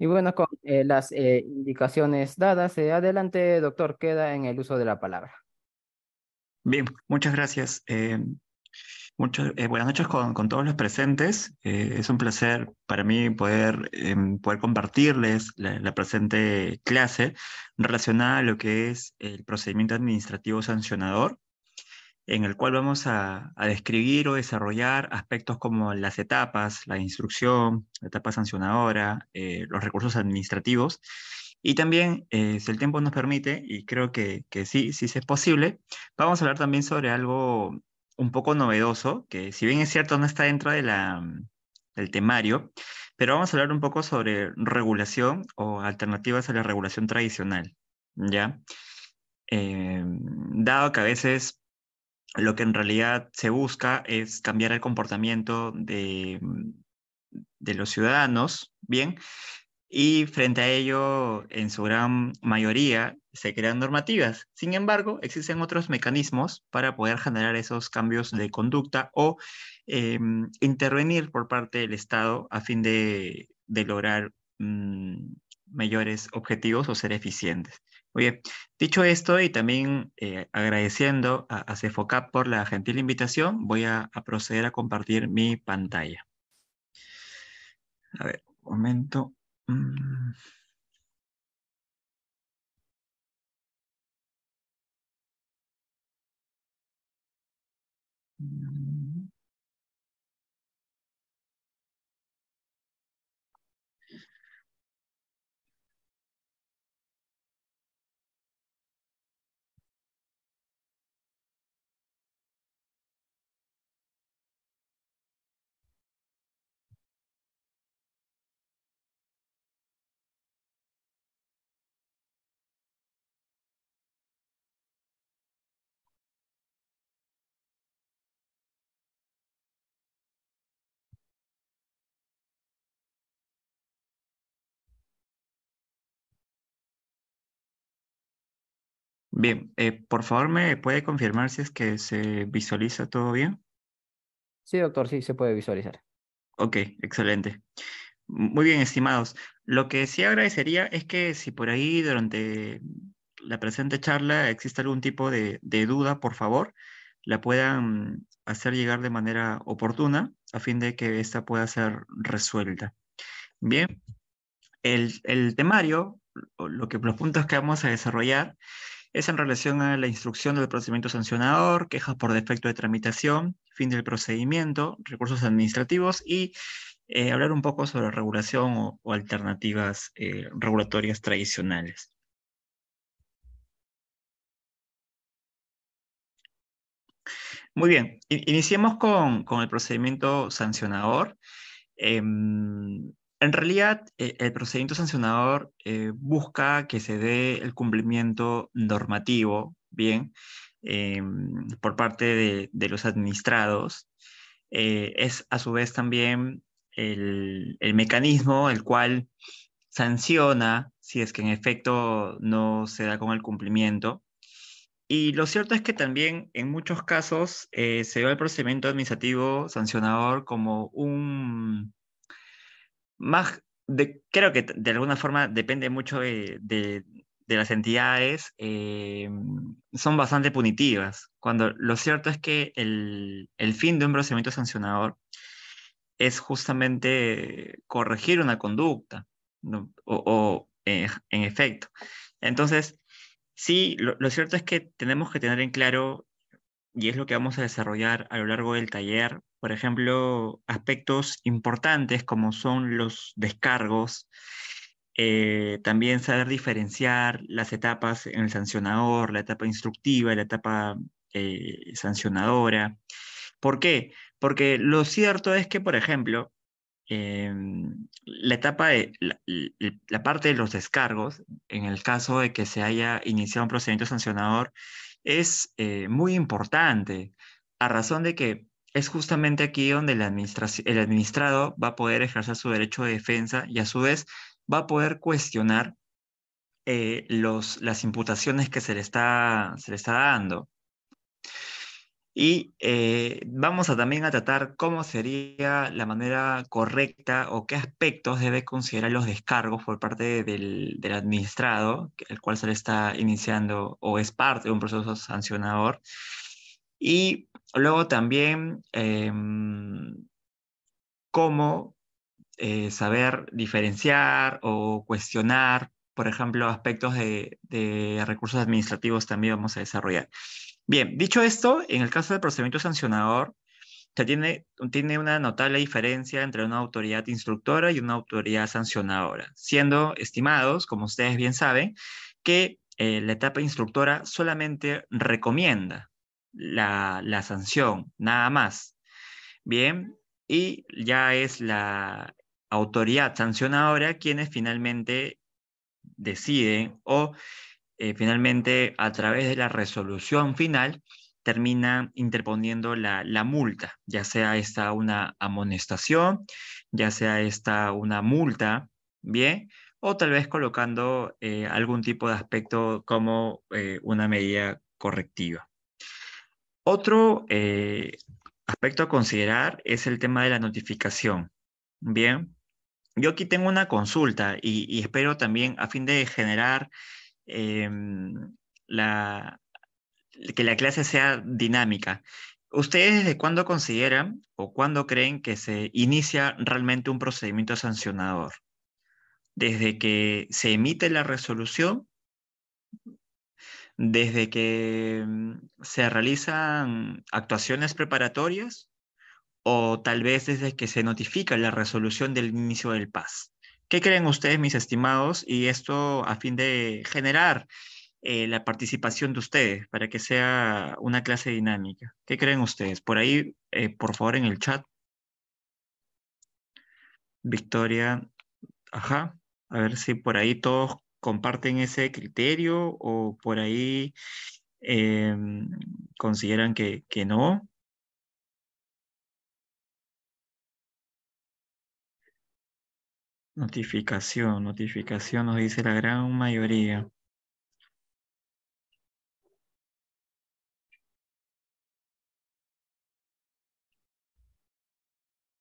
Y bueno, con eh, las eh, indicaciones dadas, eh, adelante, doctor, queda en el uso de la palabra. Bien, muchas gracias. buenas noches con, todos los presentes. es un placer para mí poder, em, poder compartirles la, presente clase relacionada a lo que es el procedimiento administrativo sancionador en el cual vamos a, describir o desarrollar aspectos como las etapas, la instrucción, la etapa sancionadora, eh, los recursos administrativos. Y también, eh, si el tiempo nos permite, y creo que, sí, sí es posible, vamos a hablar también sobre algo un poco novedoso, que si bien es cierto no está dentro de la, del temario, pero vamos a hablar un poco sobre regulación o alternativas a la regulación tradicional, ¿ya? Em, dado que a veces lo que en realidad se busca es cambiar el comportamiento mm, de, los ciudadanos, ¿bien? Y frente a ello, en su gran mayoría, se crean normativas. Sin embargo, existen otros mecanismos para poder generar esos cambios de conducta o em, intervenir por parte del Estado a fin de, lograr mm, mayores objetivos o ser eficientes. Muy bien. Dicho esto, y también eh, agradeciendo a, a Cefocap por la gentil invitación, voy a, proceder a compartir mi pantalla. A ver, un momento. Mm. Mm. Bien, eh, por favor, ¿me puede confirmar si es que se visualiza todo bien? Sí, doctor, sí se puede visualizar. Ok, excelente. Muy bien, estimados. Lo que sí agradecería es que si por ahí durante la presente charla existe algún tipo de, duda, por favor, la puedan hacer llegar de manera oportuna a fin de que esta pueda ser resuelta. Bien, el, el temario, lo que, los puntos que vamos a desarrollar es en relación a la instrucción del procedimiento sancionador, quejas por defecto de tramitación, fin del procedimiento, recursos administrativos y eh, hablar un poco sobre regulación o, alternativas eh, regulatorias tradicionales. Muy bien, iniciemos con, el procedimiento sancionador. Em, en realidad, eh, el procedimiento sancionador eh, busca que se dé el cumplimiento normativo, bien, eh, por parte de, los administrados. es a su vez también el, mecanismo el cual sanciona si es que en efecto no se da con el cumplimiento. Y lo cierto es que también en muchos casos se ve el procedimiento administrativo sancionador como un más creo que de alguna forma depende mucho de, las entidades, em, son bastante punitivas, cuando lo cierto es que el, fin de un procedimiento sancionador es justamente corregir una conducta, o, eh, en efecto. Entonces, sí, lo cierto es que tenemos que tener en claro, y es lo que vamos a desarrollar a lo largo del taller, por ejemplo, aspectos importantes como son los descargos, eh, también saber diferenciar las etapas en el sancionador, la etapa instructiva, y la etapa eh, sancionadora. ¿Por qué? Porque lo cierto es que, por ejemplo, em, la etapa de la, parte de los descargos, en el caso de que se haya iniciado un procedimiento sancionador, es eh, muy importante, a razón de que es justamente aquí donde el, administrado va a poder ejercer su derecho de defensa y a su vez va a poder cuestionar eh, los, las imputaciones que se le está, se le está dando. Y eh, vamos a también a tratar cómo sería la manera correcta o qué aspectos debe considerar los descargos por parte del, del administrado, el cual se le está iniciando o es parte de un proceso sancionador. Y Luego también, em, cómo eh, saber diferenciar o cuestionar, por ejemplo, aspectos de, recursos administrativos también vamos a desarrollar. Bien, dicho esto, en el caso del procedimiento sancionador, se tiene, tiene una notable diferencia entre una autoridad instructora y una autoridad sancionadora, siendo estimados, como ustedes bien saben, que eh, la etapa instructora solamente recomienda, la, la sanción, nada más. Bien, y ya es la autoridad sancionadora quienes finalmente deciden o eh, finalmente a través de la resolución final termina interponiendo la, la, multa, ya sea esta una amonestación, ya sea esta una multa, bien, o tal vez colocando eh, algún tipo de aspecto como eh, una medida correctiva. Otro eh, aspecto a considerar es el tema de la notificación. Bien, yo aquí tengo una consulta y, espero también a fin de generar em, que la clase sea dinámica. ¿Ustedes desde cuándo consideran o cuándo creen que se inicia realmente un procedimiento sancionador? ¿Desde que se emite la resolución desde que mm, se realizan actuaciones preparatorias o tal vez desde que se notifica la resolución del inicio del PAS? ¿Qué creen ustedes, mis estimados? Y esto a fin de generar eh, la participación de ustedes para que sea una clase dinámica. ¿Qué creen ustedes? Por ahí, eh, por favor, en el chat. Victoria, ajá, a ver si por ahí todos comparten ese criterio o por ahí eh, consideran que, que no? Notificación, notificación nos dice la gran mayoría.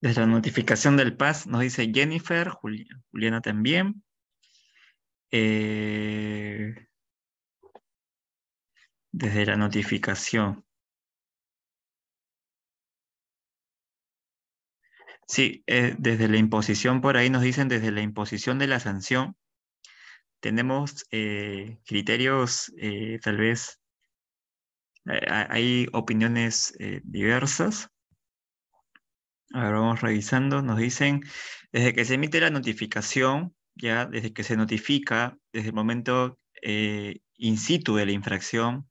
Desde la notificación del PAS nos dice Jennifer, Juliana también. Eh, desde la notificación. Sí, eh, desde la imposición, por ahí nos dicen desde la imposición de la sanción, tenemos eh, criterios tal vez, hay opiniones diversas. Ahora vamos revisando, nos dicen, desde que se emite la notificación, ya desde que se notifica, desde el momento eh, in situ de la infracción,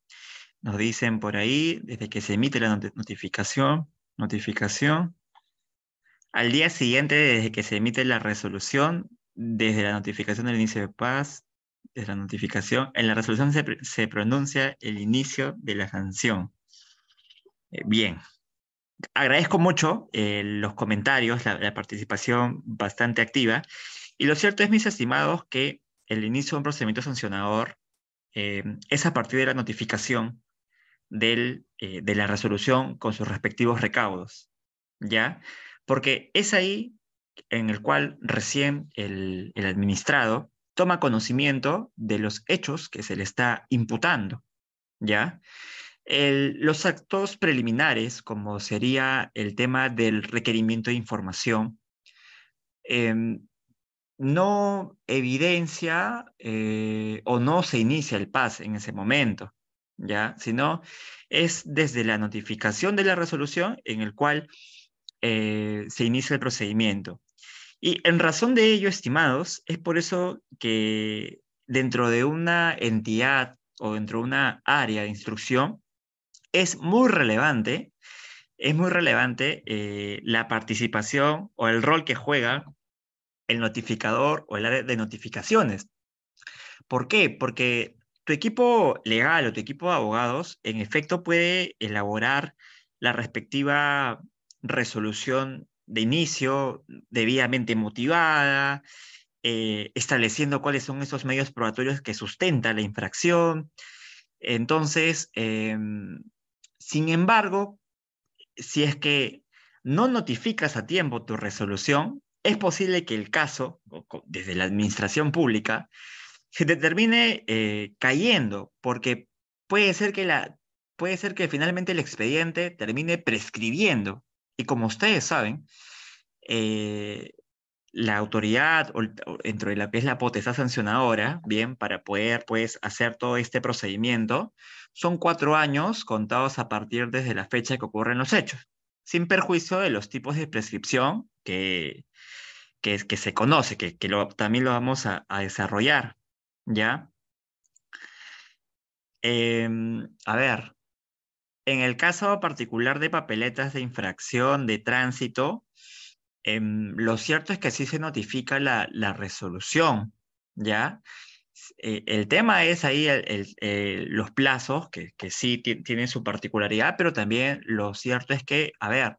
nos dicen por ahí, desde que se emite la notificación, notificación, al día siguiente, desde que se emite la resolución, desde la notificación del inicio de paz, desde la notificación, en la resolución se, se pronuncia el inicio de la sanción. Eh, bien, agradezco mucho eh, los comentarios, la, participación bastante activa. Y lo cierto es, mis estimados, que el inicio de un procedimiento sancionador eh, es a partir de la notificación del, eh, de la resolución con sus respectivos recaudos, ¿ya? Porque es ahí en el cual recién el, administrado toma conocimiento de los hechos que se le está imputando, ¿ya? los actos preliminares, como sería el tema del requerimiento de información, eh, no evidencia eh, o no se inicia el PAS en ese momento, ¿ya? Sino es desde la notificación de la resolución en el cual eh, se inicia el procedimiento. Y en razón de ello, estimados, es por eso que dentro de una entidad o dentro de una área de instrucción es muy relevante, es muy relevante eh, la participación o el rol que juegan el notificador o el área de notificaciones. ¿Por qué? Porque tu equipo legal o tu equipo de abogados, en efecto, puede elaborar la respectiva resolución de inicio debidamente motivada, eh, estableciendo cuáles son esos medios probatorios que sustenta la infracción. Entonces, em, sin embargo, si es que no notificas a tiempo tu resolución, es posible que el caso, desde la administración pública, se termine eh, cayendo, porque puede ser, que la, puede ser que finalmente el expediente termine prescribiendo. Y como ustedes saben, eh, la autoridad, dentro de la que es la potestad sancionadora, bien, para poder pues, hacer todo este procedimiento, son cuatro años contados a partir desde la fecha que ocurren los hechos, sin perjuicio de los tipos de prescripción que, que, se conoce, que, también lo vamos a, desarrollar, ¿ya? Em, a ver, en el caso particular de papeletas de infracción de tránsito, em, lo cierto es que sí se notifica la, resolución, ¿ya? Eh, el tema es ahí eh, los plazos, que sí tienen su particularidad, pero también lo cierto es que, a ver,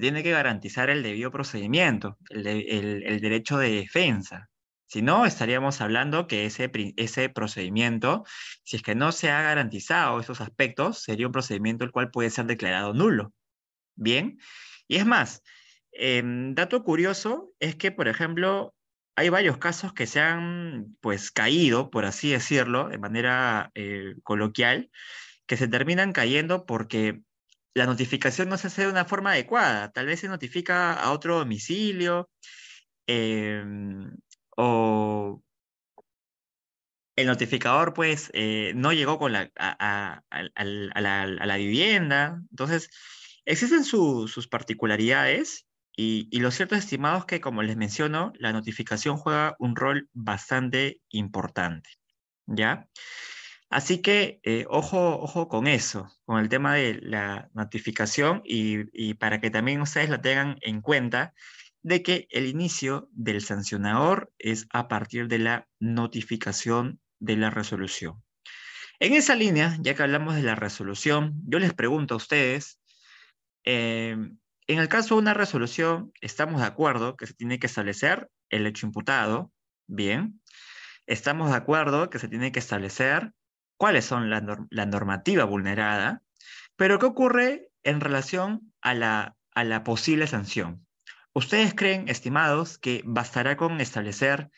tiene que garantizar el debido procedimiento, el, derecho de defensa. Si no, estaríamos hablando que ese, ese procedimiento, si es que no se ha garantizado esos aspectos, sería un procedimiento el cual puede ser declarado nulo. Bien, y es más, em, dato curioso es que, por ejemplo, hay varios casos que se han pues caído, por así decirlo, de manera eh, coloquial, que se terminan cayendo porque la notificación no se hace de una forma adecuada. Tal vez se notifica a otro domicilio em, o el notificador pues eh, no llegó con la, a, la, vivienda. Entonces, existen sus particularidades y, y, lo cierto, estimados, que como les menciono, la notificación juega un rol bastante importante. ¿Ya? Así que eh, ojo, ojo con eso, con el tema de la notificación y, para que también ustedes la tengan en cuenta de que el inicio del sancionador es a partir de la notificación de la resolución. En esa línea, ya que hablamos de la resolución, yo les pregunto a ustedes, eh, en el caso de una resolución, estamos de acuerdo que se tiene que establecer el hecho imputado, bien, estamos de acuerdo que se tiene que establecer cuáles son la, normativa vulnerada, pero ¿qué ocurre en relación a la, posible sanción? ¿Ustedes creen, estimados, que bastará con establecer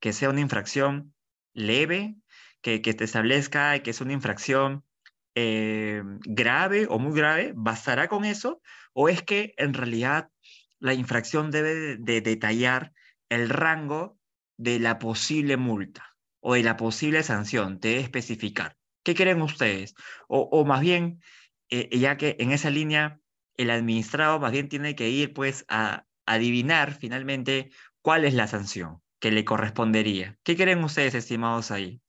que sea una infracción leve, que, te establezca que es una infracción eh, grave o muy grave? ¿Bastará con eso? ¿O es que en realidad la infracción debe detallar el rango de la posible multa? o de la posible sanción, de especificar. ¿Qué quieren ustedes? O, más bien, eh, eh, ya que en esa línea el administrado más bien tiene que ir pues a adivinar finalmente cuál es la sanción que le correspondería. ¿Qué quieren ustedes, estimados ahí,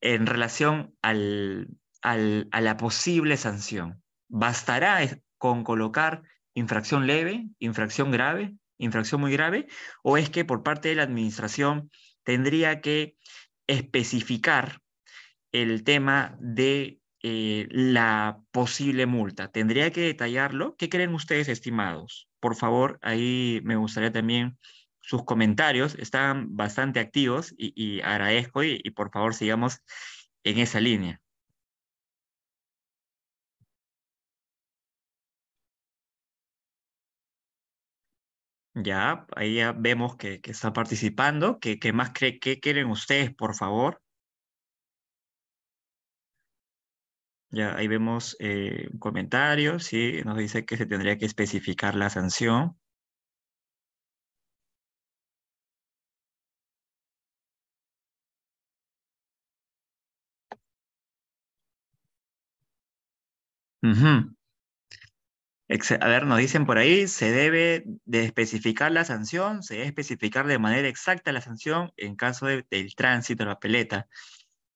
en relación al, a la posible sanción? ¿Bastará con colocar infracción leve, infracción grave, infracción muy grave? ¿O es que por parte de la administración tendría que especificar el tema de eh, la posible multa. ¿Tendría que detallarlo? ¿Qué creen ustedes, estimados? Por favor, ahí me gustaría también sus comentarios. Están bastante activos y, agradezco y por favor sigamos en esa línea. Ya, ahí ya vemos que, está participando. ¿Qué, qué más cree, ¿Qué quieren ustedes, por favor? Ya, ahí vemos eh, un comentario, sí, nos dice que se tendría que especificar la sanción. A ver, nos dicen por ahí, se debe de especificar la sanción, se debe especificar de manera exacta la sanción en caso del tránsito de la peleta.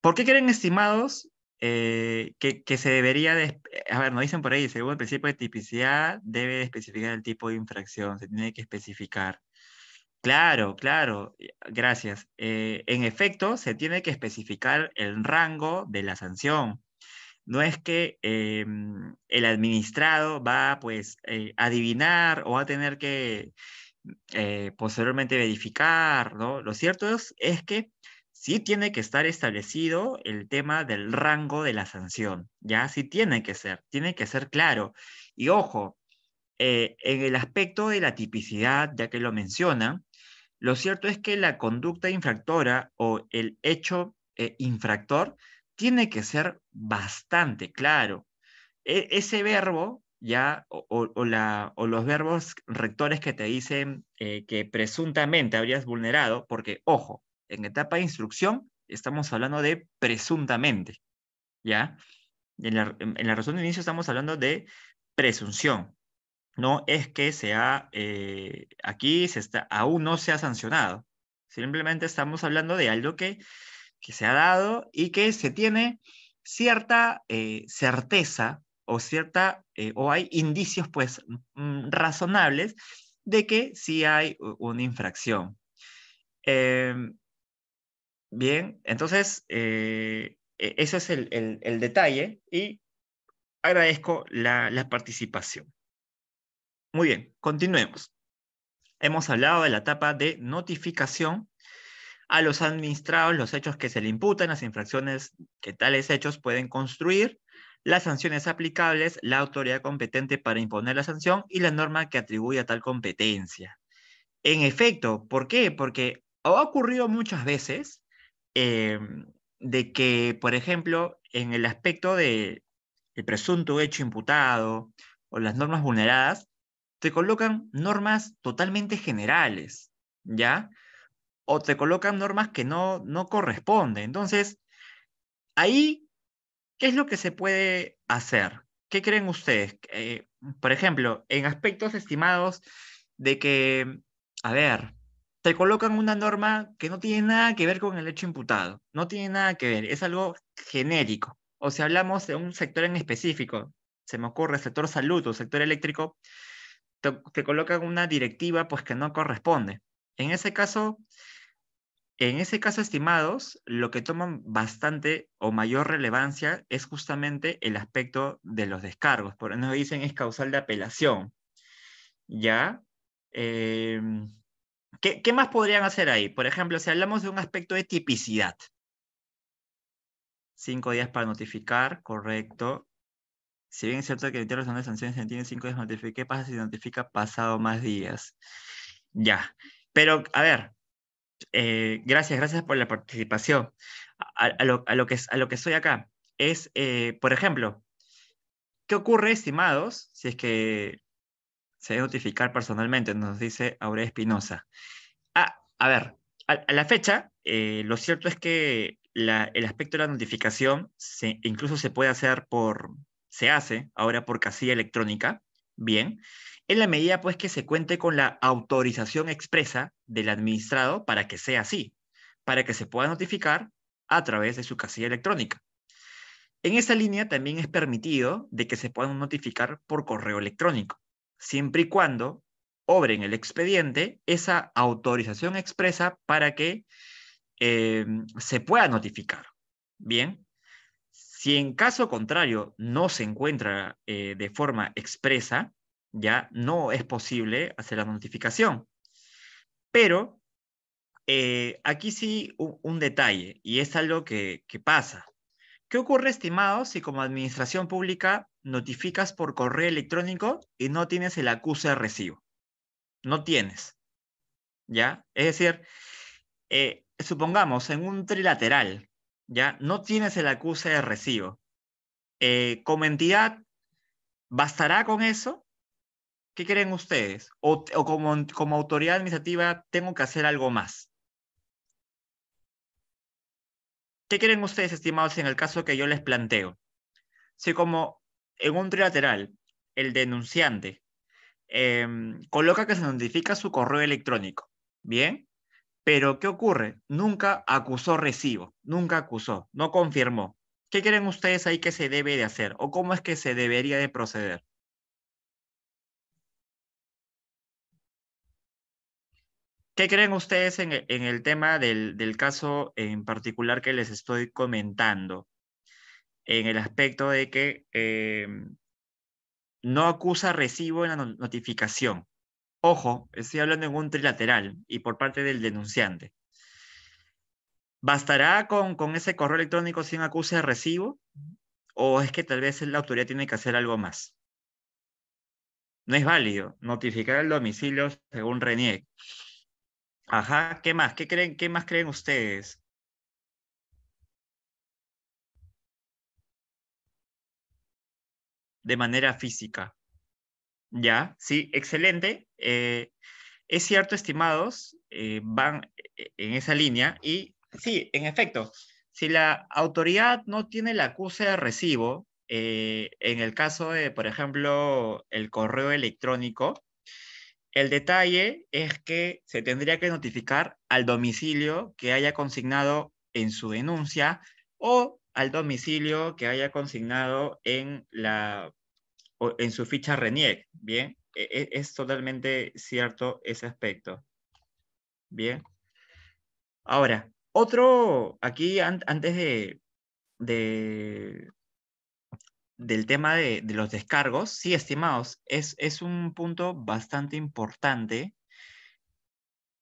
¿Por qué creen, estimados, eh, que, se debería, a ver, nos dicen por ahí, según el principio de tipicidad, debe especificar el tipo de infracción, se tiene que especificar. Claro, claro, gracias. Eh, en efecto, se tiene que especificar el rango de la sanción no es que em, el administrado va pues eh, a adivinar o va a tener que eh, posteriormente verificar, Lo cierto es, que sí tiene que estar establecido el tema del rango de la sanción, ¿ya? Sí tiene que ser, tiene que ser claro. Y ojo, eh, en el aspecto de la tipicidad, ya que lo menciona, lo cierto es que la conducta infractora o el hecho infractor tiene que ser bastante claro. E, ese verbo ya, o, los verbos rectores que te dicen eh, que presuntamente habrías vulnerado, porque, ojo, en etapa de instrucción estamos hablando de presuntamente, ¿ya? En la, razón de inicio estamos hablando de presunción. No es que sea, eh, aquí se está, aún no se ha sancionado. Simplemente estamos hablando de algo que que se ha dado y que se tiene cierta eh, certeza o cierta, eh, o hay indicios pues mm, razonables de que sí hay una infracción. Em, bien, entonces, eh, e, ese es el, detalle y agradezco la, la, participación. Muy bien, continuemos. Hemos hablado de la etapa de notificación a los administrados los hechos que se le imputan, las infracciones que tales hechos pueden construir, las sanciones aplicables, la autoridad competente para imponer la sanción y la norma que atribuye a tal competencia. En efecto, ¿por qué? Porque ha ocurrido muchas veces em, de que, por ejemplo, en el aspecto del el presunto hecho imputado o las normas vulneradas, se colocan normas totalmente generales, ¿ya? o te colocan normas que no, no corresponden. Entonces, ahí, ¿qué es lo que se puede hacer? ¿Qué creen ustedes? Eh, por ejemplo, en aspectos estimados de que, a ver, te colocan una norma que no tiene nada que ver con el hecho imputado, no tiene nada que ver, es algo genérico. O si hablamos de un sector en específico, se me ocurre el sector salud o sector eléctrico, te, te colocan una directiva pues que no corresponde. En ese caso, en ese caso, estimados, lo que toman bastante o mayor relevancia es justamente el aspecto de los descargos. Por nos dicen es causal de apelación. ¿Ya? Em, ¿qué, más podrían hacer ahí? Por ejemplo, si hablamos de un aspecto de tipicidad. Cinco días para notificar, correcto. Si bien es cierto que el son de sanciones se tiene cinco días para notificar, ¿qué pasa si se notifica pasado más días? Ya. Pero, a ver, eh, gracias, gracias por la participación. A, lo, que, estoy acá es, eh, por ejemplo, ¿qué ocurre, estimados, si es que se debe notificar personalmente? Nos dice Aurea Espinosa. Ah, a ver, a, la fecha, eh, lo cierto es que el aspecto de la notificación incluso se puede hacer por, se hace ahora por casilla electrónica. Bien, en la medida pues que se cuente con la autorización expresa del administrado para que sea así, para que se pueda notificar a través de su casilla electrónica. En esta línea también es permitido de que se puedan notificar por correo electrónico, siempre y cuando obren el expediente esa autorización expresa para que eh, se pueda notificar. Bien, si en caso contrario no se encuentra eh, de forma expresa, ya no es posible hacer la notificación. Pero eh, aquí sí un, detalle, y es algo que, pasa. ¿Qué ocurre, estimado, si como administración pública notificas por correo electrónico y no tienes el acuse de recibo? No tienes. ¿Ya? Es decir, eh, supongamos en un trilateral ¿ya? No tienes el acuse de recibo. Eh, como entidad, ¿bastará con eso? ¿Qué quieren ustedes? ¿O, como, autoridad administrativa tengo que hacer algo más? ¿Qué quieren ustedes, estimados, en el caso que yo les planteo? Si como en un trilateral, el denunciante em, coloca que se notifica su correo electrónico, ¿bien? Pero, ¿qué ocurre? Nunca acusó recibo, nunca acusó, no confirmó. ¿Qué creen ustedes ahí que se debe de hacer o cómo es que se debería de proceder? ¿Qué creen ustedes en, e, el tema del, del, caso en particular que les estoy comentando? En el aspecto de que em, no acusa recibo en la notificación. Ojo, estoy hablando en un trilateral y por parte del denunciante. ¿Bastará con, ese correo electrónico sin acuse de recibo? ¿O es que tal vez la autoridad tiene que hacer algo más? No es válido notificar el domicilio según RENIEC. Ajá, ¿qué más? ¿Qué, creen, qué más creen ustedes? De manera física. Ya, sí, excelente. Eh, es cierto, estimados, eh, van e-, en esa línea y sí, en efecto, si la autoridad no tiene la acuse de recibo, eh, en el caso de, por ejemplo, el correo electrónico, el detalle es que se tendría que notificar al domicilio que haya consignado en su denuncia o al domicilio que haya consignado en la en su ficha RENIEC, ¿bien? E, e, es, totalmente cierto ese aspecto. Bien. Ahora, otro, aquí antes de, del tema de, los descargos, sí, estimados, es, es un punto bastante importante,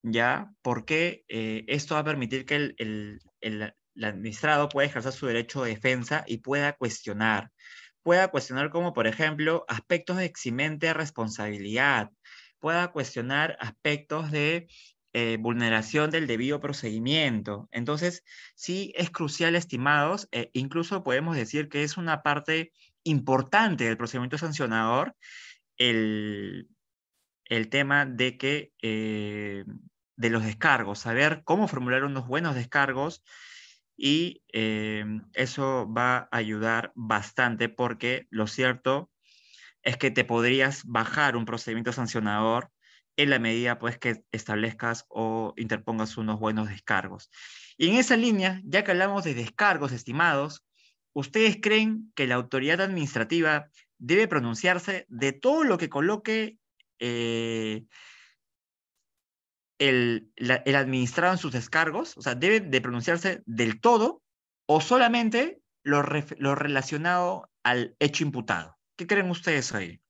¿ya? Porque eh, esto va a permitir que el, administrado pueda ejercer su derecho de defensa y pueda cuestionar pueda cuestionar como, por ejemplo, aspectos de eximente responsabilidad, pueda cuestionar aspectos de eh, vulneración del debido procedimiento. Entonces, sí es crucial, estimados, eh, incluso podemos decir que es una parte importante del procedimiento sancionador el, tema de que... Eh, de los descargos, saber cómo formular unos buenos descargos, y eh, eso va a ayudar bastante porque lo cierto es que te podrías bajar un procedimiento sancionador en la medida pues que establezcas o interpongas unos buenos descargos. Y en esa línea, ya que hablamos de descargos estimados, ¿ustedes creen que la autoridad administrativa debe pronunciarse de todo lo que coloque eh, el, administrado en sus descargos, o sea, debe de pronunciarse del todo o solamente lo, lo relacionado al hecho imputado. ¿Qué creen ustedes ahí?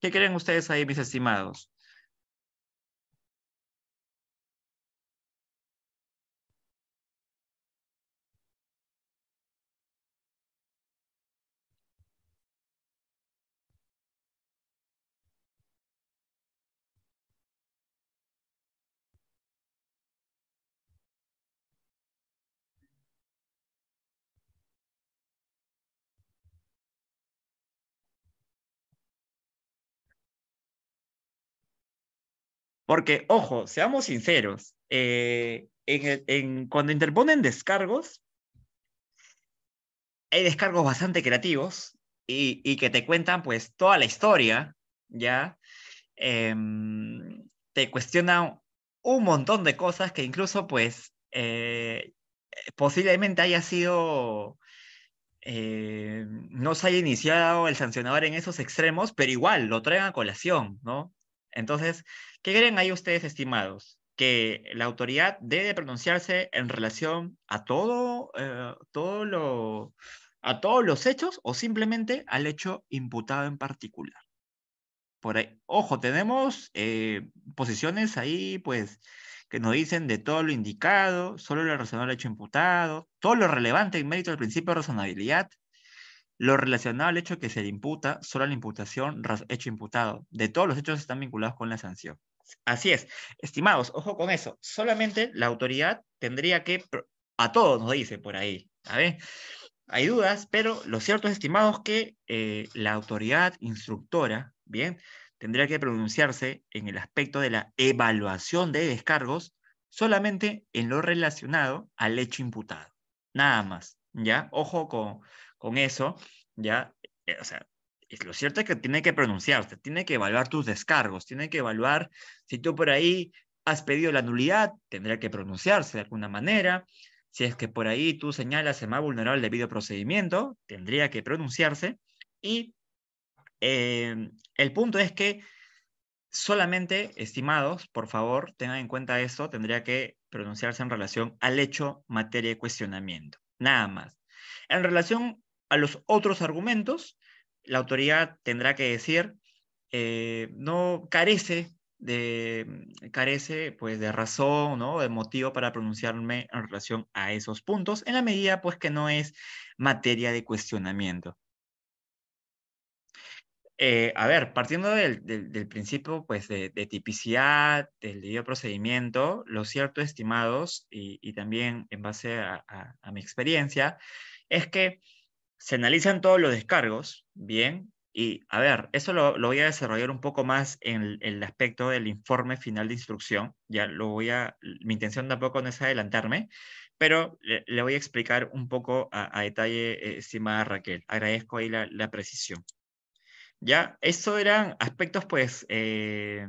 ¿Qué creen ustedes ahí, mis estimados? Porque, ojo, seamos sinceros, eh, cuando interponen descargos, hay descargos bastante creativos y, que te cuentan pues toda la historia, ¿ya? Em, te cuestionan un montón de cosas que incluso pues eh, posiblemente haya sido, eh, no se haya iniciado el sancionador en esos extremos, pero igual lo traen a colación, ¿no? Entonces, ¿qué creen ahí ustedes, estimados? que la autoridad debe pronunciarse en relación a todo, eh, lo, a todos los hechos o simplemente al hecho imputado en particular. Por ojo, tenemos eh, posiciones ahí, pues, que nos dicen de todo lo indicado, solo lo relacionado al hecho imputado, todo lo relevante en mérito del principio de razonabilidad, lo relacionado al hecho que se le imputa, solo a la imputación hecho imputado. De todos los hechos están vinculados con la sanción. Así es. Estimados, ojo con eso. Solamente la autoridad tendría que, a todos nos dice por ahí, ver. Hay dudas, pero lo cierto es, estimados, que eh, la autoridad instructora, bien, tendría que pronunciarse en el aspecto de la evaluación de descargos solamente en lo relacionado al hecho imputado. Nada más, ¿ya? Ojo con, con eso, ya, eh, o sea, lo cierto es que tiene que pronunciarse, tiene que evaluar tus descargos, tiene que evaluar si tú por ahí has pedido la nulidad, tendría que pronunciarse de alguna manera. Si es que por ahí tú señalas el más vulnerable debido procedimiento, tendría que pronunciarse. Y em, el punto es que solamente, estimados, por favor, tengan en cuenta esto, tendría que pronunciarse en relación al hecho, materia de cuestionamiento. Nada más. En relación a los otros argumentos, la autoridad tendrá que decir, eh, no carece de, carece pues de razón, ¿no? De motivo para pronunciarme en relación a esos puntos, en la medida pues que no es materia de cuestionamiento. Eh, a ver, partiendo del, principio pues, de, tipicidad, del debido procedimiento, lo cierto, estimados, y, también en base a, mi experiencia, es que se analizan todos los descargos, bien, y a ver, eso lo, voy a desarrollar un poco más en el, aspecto del informe final de instrucción, ya lo voy a, mi intención tampoco es adelantarme, pero le, voy a explicar un poco a, detalle, estimada Raquel, agradezco ahí la, precisión. Ya, eso eran aspectos pues eh,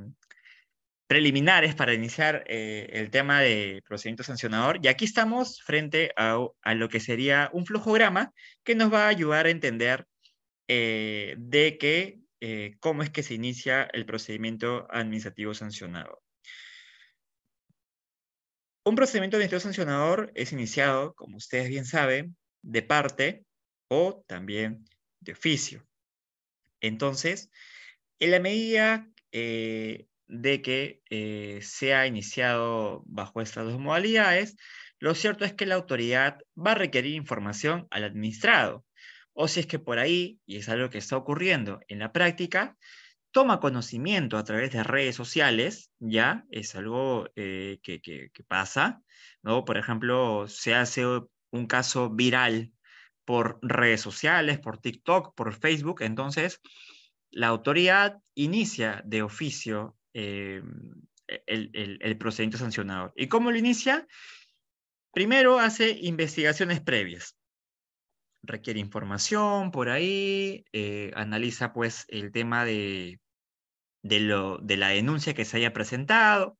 preliminares para iniciar eh, el tema de procedimiento sancionador. Y aquí estamos frente a, lo que sería un flojograma que nos va a ayudar a entender eh, de qué eh, cómo es que se inicia el procedimiento administrativo sancionado. Un procedimiento administrativo sancionador es iniciado, como ustedes bien saben, de parte o también de oficio. Entonces, en la medida eh, de que eh, se ha iniciado bajo estas dos modalidades, lo cierto es que la autoridad va a requerir información al administrado, o si es que por ahí, y es algo que está ocurriendo en la práctica, toma conocimiento a través de redes sociales, ya es algo eh, que, pasa, ¿no? Por ejemplo, se hace un caso viral por redes sociales, por TikTok, por Facebook, entonces la autoridad inicia de oficio eh, el, procedimiento sancionador. ¿Y cómo lo inicia? Primero hace investigaciones previas. Requiere información por ahí, eh, analiza pues el tema de, de, lo, de la denuncia que se haya presentado,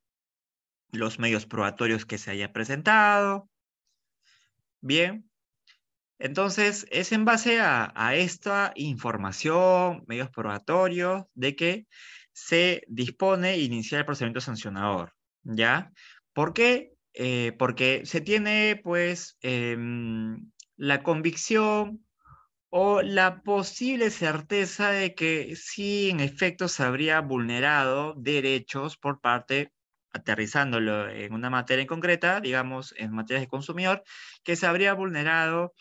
los medios probatorios que se haya presentado. Bien, entonces, es en base a, esta información, medios probatorios, de que se dispone e iniciar el procedimiento sancionador, ¿ya? ¿Por qué? Eh, porque se tiene, pues, em, la convicción o la posible certeza de que sí, en efecto, se habría vulnerado derechos por parte aterrizándolo en una materia en concreta, digamos, en materia de consumidor, que se habría vulnerado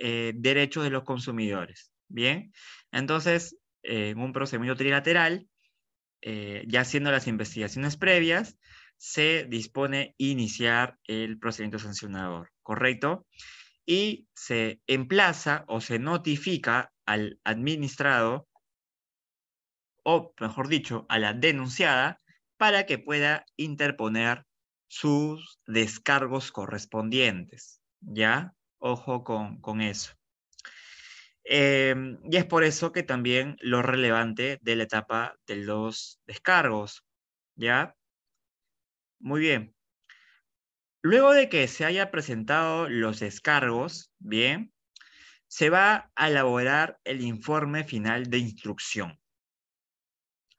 eh, derechos de los consumidores. Bien, entonces, en un procedimiento trilateral, eh, ya haciendo las investigaciones previas, se dispone iniciar el procedimiento sancionador, ¿correcto? Y se emplaza o se notifica al administrado, o mejor dicho, a la denunciada, para que pueda interponer sus descargos correspondientes, ¿ya? Ojo con eso. Em, y es por eso que también lo relevante de la etapa de los descargos, ¿ya? Muy bien. Luego de que se haya presentado los descargos, bien, se va a elaborar el informe final de instrucción.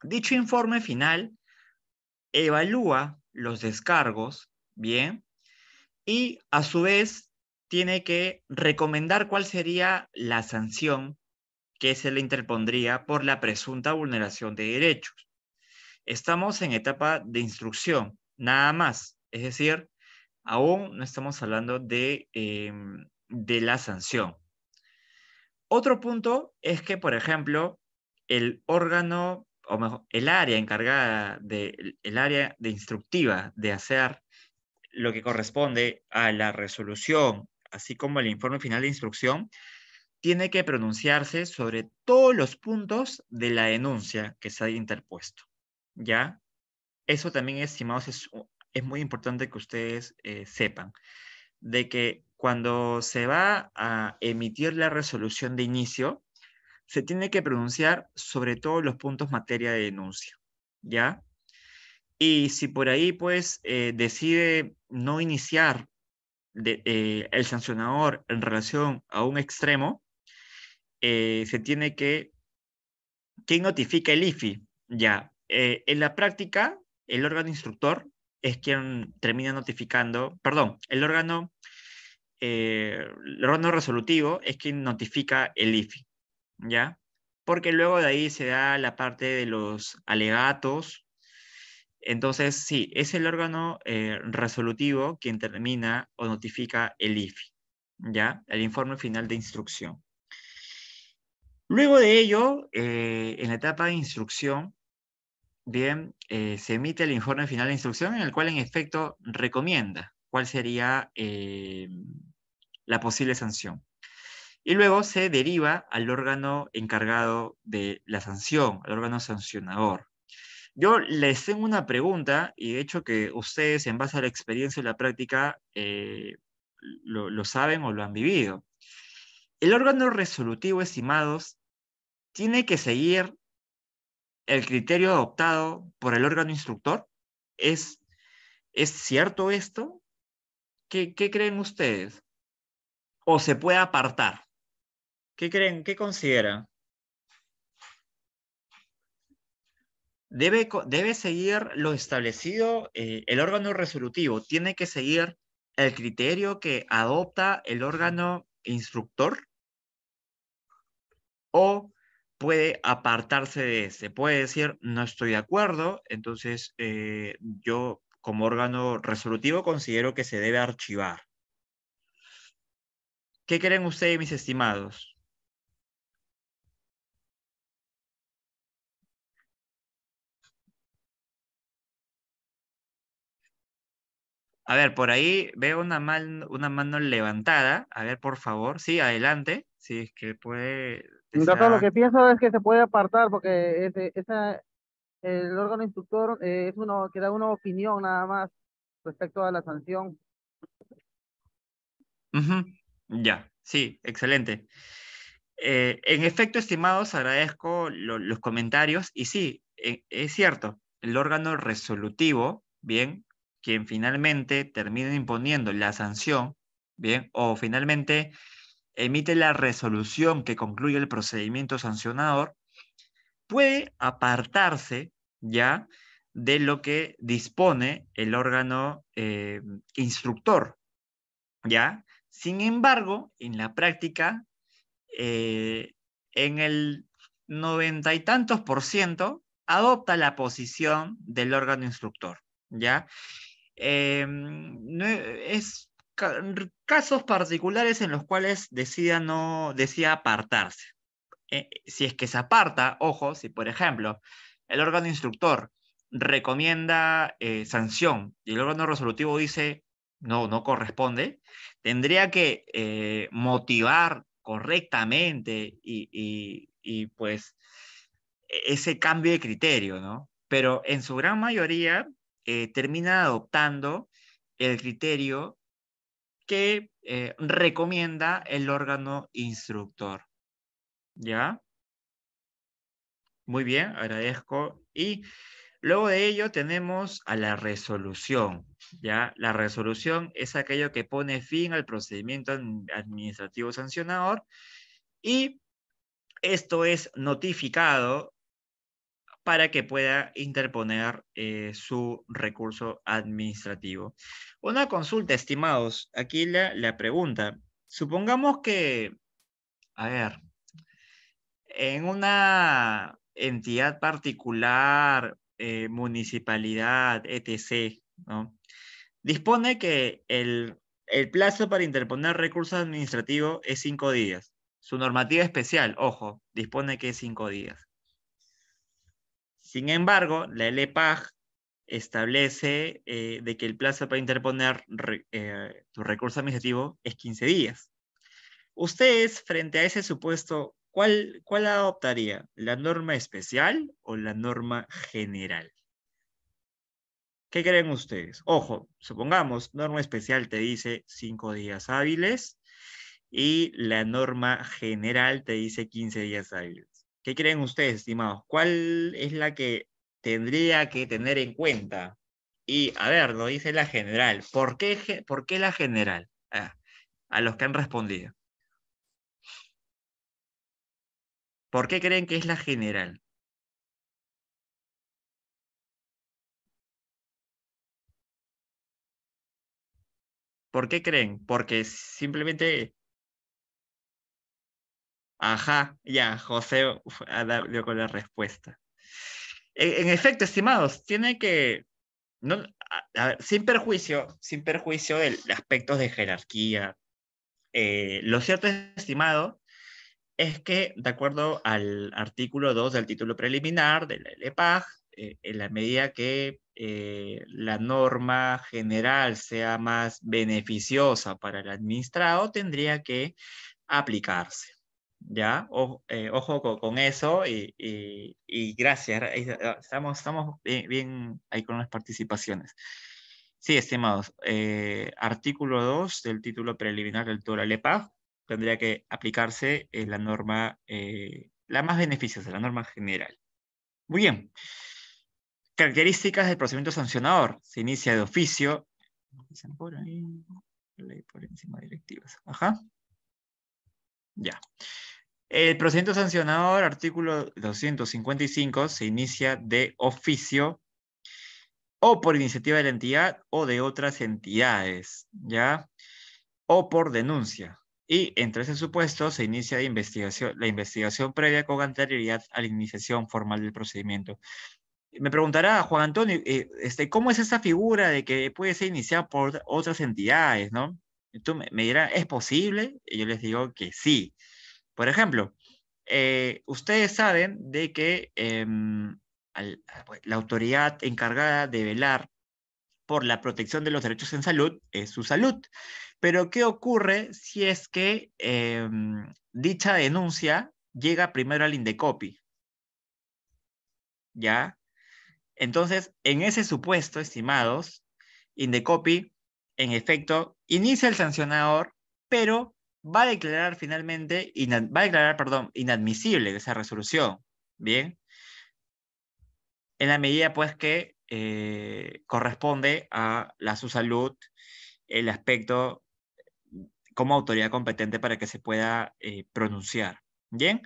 Dicho informe final evalúa los descargos, bien, y a su vez tiene que recomendar cuál sería la sanción que se le interpondría por la presunta vulneración de derechos. Estamos en etapa de instrucción, nada más. Es decir, aún no estamos hablando de, em, la sanción. Otro punto es que, por ejemplo, el órgano, o mejor, el área encargada, de, el área de instructiva de hacer lo que corresponde a la resolución así como el informe final de instrucción, tiene que pronunciarse sobre todos los puntos de la denuncia que se ha interpuesto. ¿Ya? Eso también, estimados, es, muy importante que ustedes eh, sepan, de que cuando se va a emitir la resolución de inicio, se tiene que pronunciar sobre todos los puntos materia de denuncia, ¿ya? Y si por ahí, pues, eh, decide no iniciar eh, el sancionador en relación a un extremo, eh, se tiene que... ¿Quién notifica el IFI? Ya, eh, en la práctica, el órgano instructor es quien termina notificando, perdón, el órgano, el órgano resolutivo es quien notifica el IFI, ¿ya? Porque luego de ahí se da la parte de los alegatos entonces, sí, es el órgano eh, resolutivo quien termina o notifica el IFI, ¿ya? El informe final de instrucción. Luego de ello, eh, en la etapa de instrucción, bien, eh, se emite el informe final de instrucción en el cual en efecto recomienda cuál sería la posible sanción. Y luego se deriva al órgano encargado de la sanción, al órgano sancionador. Yo les tengo una pregunta, y de hecho que ustedes en base a la experiencia y la práctica eh, lo, saben o lo han vivido. ¿El órgano resolutivo, estimados, tiene que seguir el criterio adoptado por el órgano instructor? ¿Es, ¿es cierto esto? ¿Qué, ¿Qué, creen ustedes? ¿O se puede apartar? ¿Qué creen? ¿Qué consideran? debe, seguir lo establecido eh, el órgano resolutivo, tiene que seguir el criterio que adopta el órgano instructor o puede apartarse de ese, puede decir no estoy de acuerdo, entonces eh, yo como órgano resolutivo considero que se debe archivar. ¿Qué creen ustedes, mis estimados? A ver, por ahí veo una, una mano levantada. A ver, por favor. Sí, adelante. Si es que puede. lo que pienso es que se puede apartar porque el órgano instructor eh, es uno que da una opinión nada más respecto a la sanción. Ya, sí, excelente. Eh, en efecto, estimados, agradezco los comentarios y sí, e, es cierto, el órgano resolutivo, bien, quien finalmente termina imponiendo la sanción, ¿bien? O finalmente emite la resolución que concluye el procedimiento sancionador, puede apartarse ya de lo que dispone el órgano eh, instructor, ¿ya? Sin embargo, en la práctica, eh, en el noventa y tantos por ciento adopta la posición del órgano instructor, ¿ya? Eh, eh, es casos particulares en los cuales decida no decida apartarse. Eh, si es que se aparta, ojo, si por ejemplo el órgano instructor recomienda sanción y el órgano resolutivo dice no, no corresponde, tendría que motivar correctamente y, pues e, ese cambio de criterio, ¿no? Pero en su gran mayoría eh, termina adoptando el criterio que eh, recomienda el órgano instructor. ¿Ya? Muy bien, agradezco. Y luego de ello tenemos a la resolución. ¿ya? La resolución es aquello que pone fin al procedimiento administrativo sancionador y esto es notificado para que pueda interponer eh, su recurso administrativo. Una consulta, estimados. Aquí la, pregunta. Supongamos que, a ver, en una entidad particular, eh, municipalidad, etc., ¿no? dispone que el, el plazo para interponer recurso administrativo es cinco días. Su normativa especial, ojo, dispone que es cinco días. Sin embargo, la LEPAG establece eh, de que el plazo para interponer eh, tu recurso administrativo es 15 días. Ustedes, frente a ese supuesto, ¿cuál, ¿cuál adoptaría? ¿La norma especial o la norma general? ¿Qué creen ustedes? Ojo, supongamos, norma especial te dice 5 días hábiles y la norma general te dice 15 días hábiles. ¿Qué creen ustedes, estimados? ¿Cuál es la que tendría que tener en cuenta? Y a ver, lo dice la general. ¿Por qué, por qué la general? Ah, a los que han respondido. ¿Por qué creen que es la general? ¿Por qué creen? Porque simplemente Ajá, ya, José dio con la respuesta. En, efecto, estimados, tiene que, sin perjuicio, sin perjuicio de, aspectos de jerarquía, eh, lo cierto, estimado, es que de acuerdo al artículo 2 del título preliminar de la eh, en la medida que eh, la norma general sea más beneficiosa para el administrado, tendría que aplicarse. ¿ya? Eh, ojo con, eso y, gracias. Eh, eh, estamos, estamos bien, ahí con las participaciones. Sí, estimados, artículo 2 del título preliminar del TORA LEPAG tendría que aplicarse en la norma, la más beneficiosa, la norma general. Muy bien. Características del procedimiento sancionador. Se inicia de oficio. por ahí, por encima directivas. Ajá. Ya. El procedimiento sancionador, artículo 255, se inicia de oficio o por iniciativa de la entidad o de otras entidades, ¿ya? O por denuncia. Y entre ese supuesto se inicia investigación, la investigación previa con anterioridad a la iniciación formal del procedimiento. Me preguntará Juan Antonio, eh, este, ¿cómo es esta figura de que puede ser iniciada por otras entidades, no? Tú me, dirás, ¿es posible? Y yo les digo que sí. Por ejemplo, eh, ustedes saben de que em, ah, pues, la autoridad encargada de velar por la protección de los derechos en salud es su salud. Pero ¿qué ocurre si es que em, dicha denuncia llega primero al Indecopi? ¿Ya? Entonces, en ese supuesto, estimados, Indecopi en efecto, inicia el sancionador, pero va a declarar finalmente, va a declarar, perdón, inadmisible esa resolución. Bien. En la medida, pues, que eh, corresponde a la su salud el aspecto como autoridad competente para que se pueda eh, pronunciar. Bien.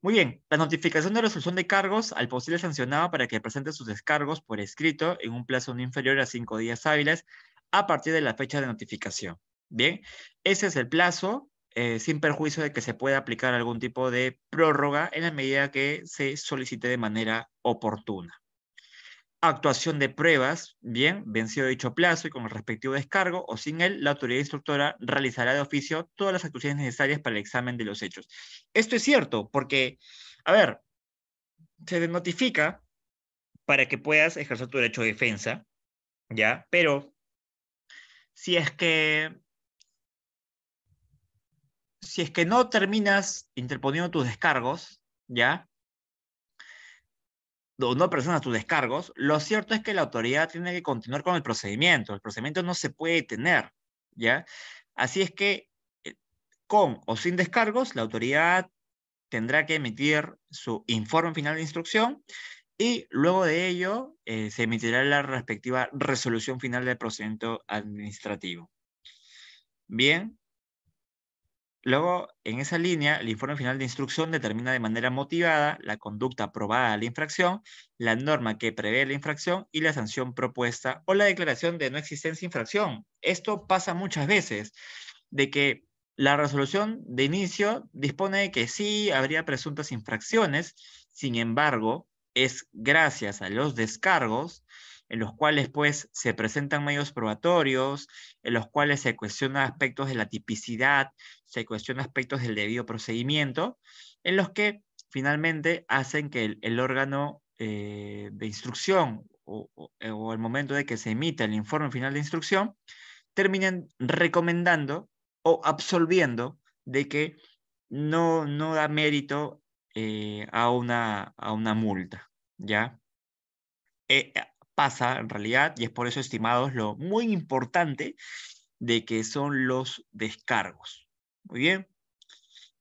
Muy bien, la notificación de resolución de cargos al posible sancionado para que presente sus descargos por escrito en un plazo no inferior a cinco días hábiles a partir de la fecha de notificación. Bien, ese es el plazo, eh, sin perjuicio de que se pueda aplicar algún tipo de prórroga en la medida que se solicite de manera oportuna. Actuación de pruebas, bien, vencido dicho plazo y con el respectivo descargo o sin él, la autoridad instructora realizará de oficio todas las actuaciones necesarias para el examen de los hechos. Esto es cierto porque, a ver, se notifica para que puedas ejercer tu derecho de defensa, ¿ya? Pero si es que si es que no terminas interponiendo tus descargos, ¿ya? O no presionas tus descargos, lo cierto es que la autoridad tiene que continuar con el procedimiento. El procedimiento no se puede detener, ¿ya? Así es que eh, con o sin descargos, la autoridad tendrá que emitir su informe final de instrucción y luego de ello eh, se emitirá la respectiva resolución final del procedimiento administrativo. Bien, luego en esa línea el informe final de instrucción determina de manera motivada la conducta aprobada a la infracción, la norma que prevé la infracción y la sanción propuesta o la declaración de no existencia infracción. Esto pasa muchas veces, de que la resolución de inicio dispone de que sí habría presuntas infracciones, sin embargo, es gracias a los descargos en los cuales pues se presentan medios probatorios, en los cuales se cuestiona aspectos de la tipicidad, se cuestiona aspectos del debido procedimiento, en los que finalmente hacen que el, órgano eh, de instrucción o, el eh, momento de que se emita el informe final de instrucción, terminen recomendando o absolviendo de que no, no da mérito eh, a, una, a una multa, ¿ya? Eh, eh, pasa en realidad, y es por eso, estimados, lo muy importante de que son los descargos. Muy bien.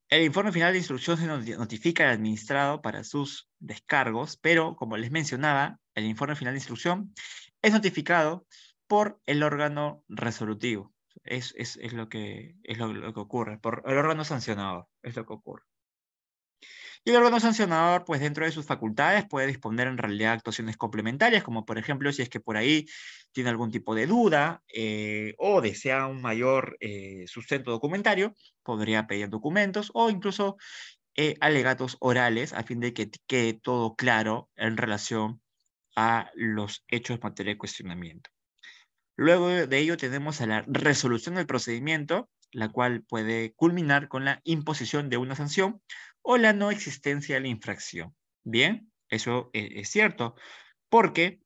El informe final de instrucción se notifica al administrado para sus descargos, pero como les mencionaba, el informe final de instrucción es notificado por el órgano resolutivo. Es, lo, que, es lo que ocurre, por el órgano sancionador, es lo que ocurre. Y el órgano sancionador, pues dentro de sus facultades, puede disponer en realidad actuaciones complementarias, como por ejemplo si es que por ahí tiene algún tipo de duda eh, o desea un mayor eh, sustento documentario, podría pedir documentos o incluso eh, alegatos orales a fin de que quede todo claro en relación a los hechos en materia de cuestionamiento. Luego de ello tenemos a la resolución del procedimiento, la cual puede culminar con la imposición de una sanción o la no existencia de la infracción. Bien, eso e, es cierto, porque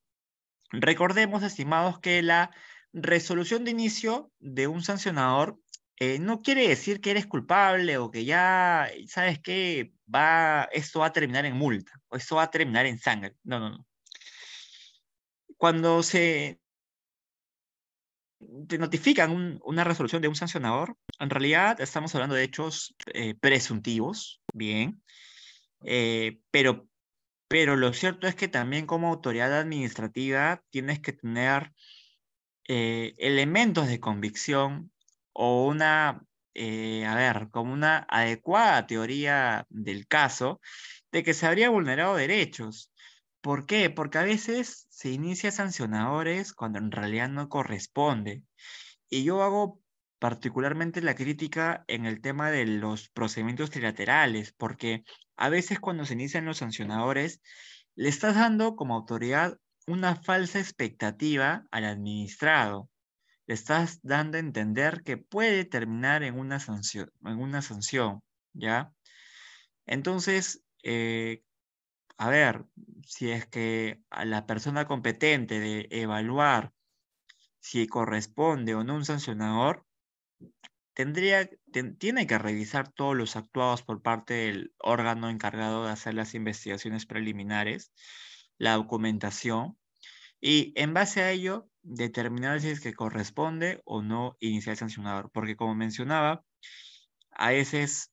recordemos, estimados, que la resolución de inicio de un sancionador eh, no quiere decir que eres culpable o que ya, ¿sabes que Va, esto va a terminar en multa o esto va a terminar en sangre. No, no, no. Cuando se te notifican una resolución de un sancionador, en realidad estamos hablando de hechos eh, presuntivos, bien, eh, pero, pero lo cierto es que también como autoridad administrativa tienes que tener eh, elementos de convicción o una, eh, a ver, como una adecuada teoría del caso de que se habría vulnerado derechos. ¿Por qué? Porque a veces se inicia sancionadores cuando en realidad no corresponde. Y yo hago particularmente la crítica en el tema de los procedimientos trilaterales, porque a veces cuando se inician los sancionadores, le estás dando como autoridad una falsa expectativa al administrado. Le estás dando a entender que puede terminar en una sanción, en una sanción ¿ya? Entonces, eh, a ver, si es que a la persona competente de evaluar si corresponde o no un sancionador, tendría, tiene que revisar todos los actuados por parte del órgano encargado de hacer las investigaciones preliminares, la documentación, y en base a ello determinar si es que corresponde o no iniciar el sancionador. Porque como mencionaba, a veces,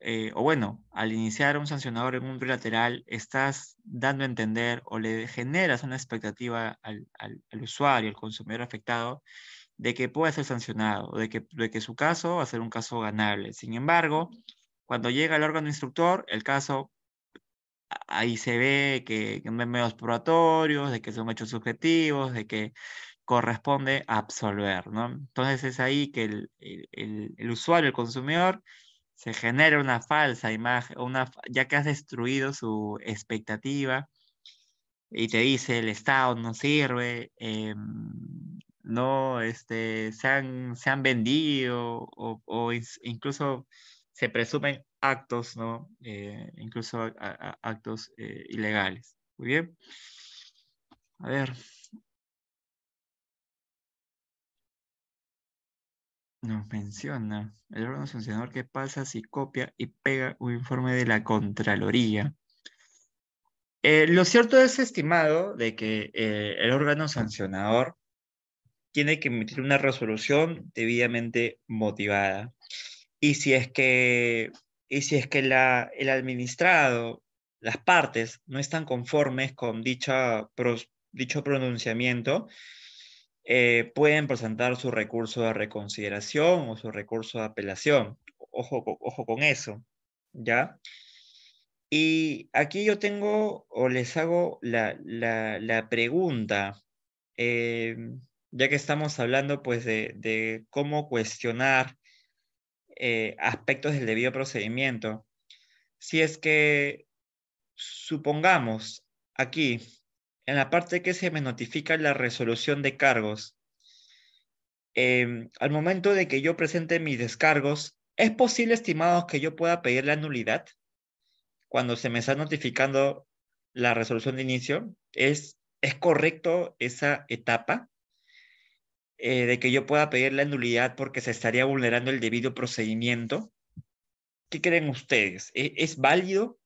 eh, o bueno, al iniciar un sancionador en un bilateral, estás dando a entender o le generas una expectativa al usuario, al consumidor afectado, de que puede ser sancionado, de que, de que su caso va a ser un caso ganable. Sin embargo, cuando llega el órgano instructor, el caso ahí se ve que, en medios probatorios, de que son hechos subjetivos, de que corresponde absolver, ¿no? Entonces es ahí que el, el, usuario, el consumidor, se genera una falsa imagen, una, ya que has destruido su expectativa y te dice el Estado no sirve, eh, no este, se, han, se han vendido o, incluso se presumen actos, ¿no? Eh, incluso actos eh, ilegales. Muy bien. A ver. Nos menciona el órgano sancionador que pasa si copia y pega un informe de la Contraloría. Eh, lo cierto es, estimado, de que el órgano sancionador tiene que emitir una resolución debidamente motivada. Y si es que, y si es que la, el administrado, las partes, no están conformes con dicha, dicho pronunciamiento, eh, pueden presentar su recurso de reconsideración o su recurso de apelación. Ojo, ojo con eso, ¿ya? Y aquí yo tengo o les hago la, la, pregunta. Eh, ya que estamos hablando pues de, cómo cuestionar eh, aspectos del debido procedimiento, si es que supongamos aquí, en la parte que se me notifica la resolución de cargos, em, al momento de que yo presente mis descargos, ¿es posible, estimados, que yo pueda pedir la nulidad cuando se me está notificando la resolución de inicio? ¿Es, es correcto esa etapa? Eh, de que yo pueda pedir la nulidad porque se estaría vulnerando el debido procedimiento. ¿Qué creen ustedes? ¿E-, es válido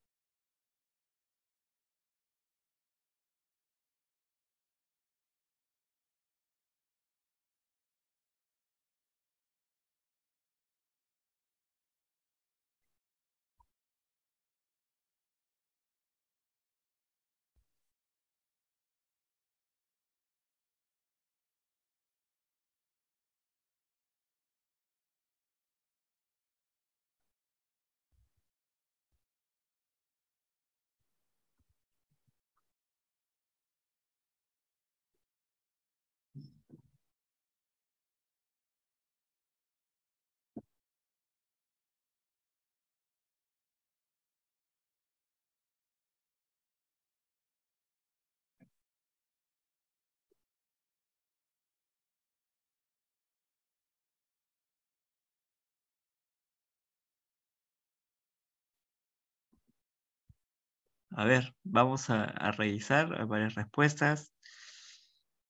A ver, vamos a, revisar varias respuestas.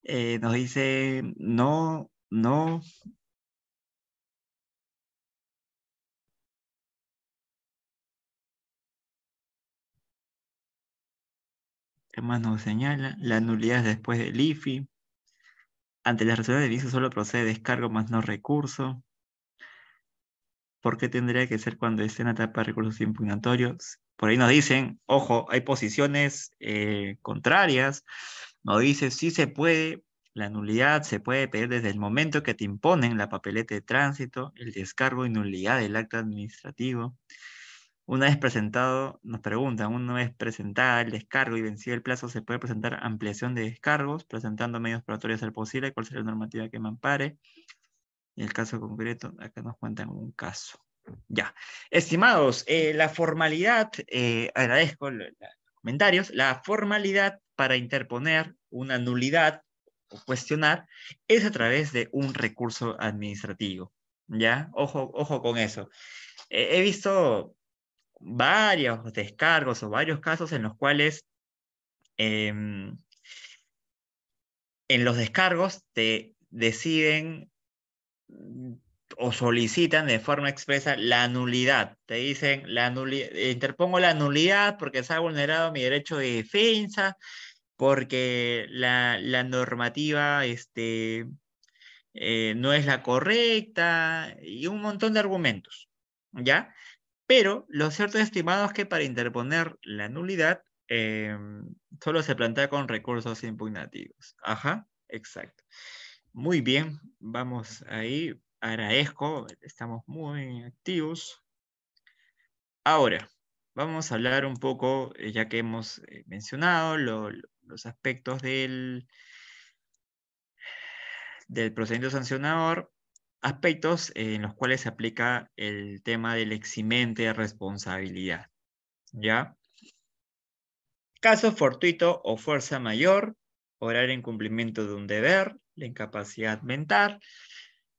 Eh, nos dice no, no. ¿Qué más nos señala? La nulidad después del IFI. Ante la resolución de inicio solo procede descargo más no recurso. ¿Por qué tendría que ser cuando esté en etapa de recursos impugnatorios? Por ahí nos dicen, ojo, hay posiciones eh, contrarias. Nos dice, sí se puede, la nulidad se puede pedir desde el momento que te imponen la papeleta de tránsito, el descargo y nulidad del acto administrativo. Una vez presentado, nos preguntan, una vez presentada el descargo y vencido el plazo, se puede presentar ampliación de descargos, presentando medios probatorios al posible, cuál será la normativa que me ampare. Y el caso concreto, acá nos cuentan un caso. Ya. Estimados, eh, la formalidad, eh, agradezco los, comentarios, la formalidad para interponer una nulidad o cuestionar es a través de un recurso administrativo. ¿Ya? Ojo, ojo con eso. he visto varios descargos o varios casos en los cuales em, en los descargos te deciden o solicitan de forma expresa la nulidad. Te dicen, la eh, interpongo la nulidad porque se ha vulnerado mi derecho de defensa, porque la, normativa este, eh, no es la correcta y un montón de argumentos, ¿ya? Pero lo cierto, estimado, es que para interponer la nulidad em, solo se plantea con recursos impugnativos. Ajá, exacto. Muy bien, vamos ahí agradezco, estamos muy activos. Ahora, vamos a hablar un poco, eh, ya que hemos eh, mencionado los aspectos del, del procedimiento sancionador, aspectos eh, en los cuales se aplica el tema del eximente de responsabilidad. ¿Ya? Caso fortuito o fuerza mayor, orar en cumplimiento de un deber, la incapacidad mental,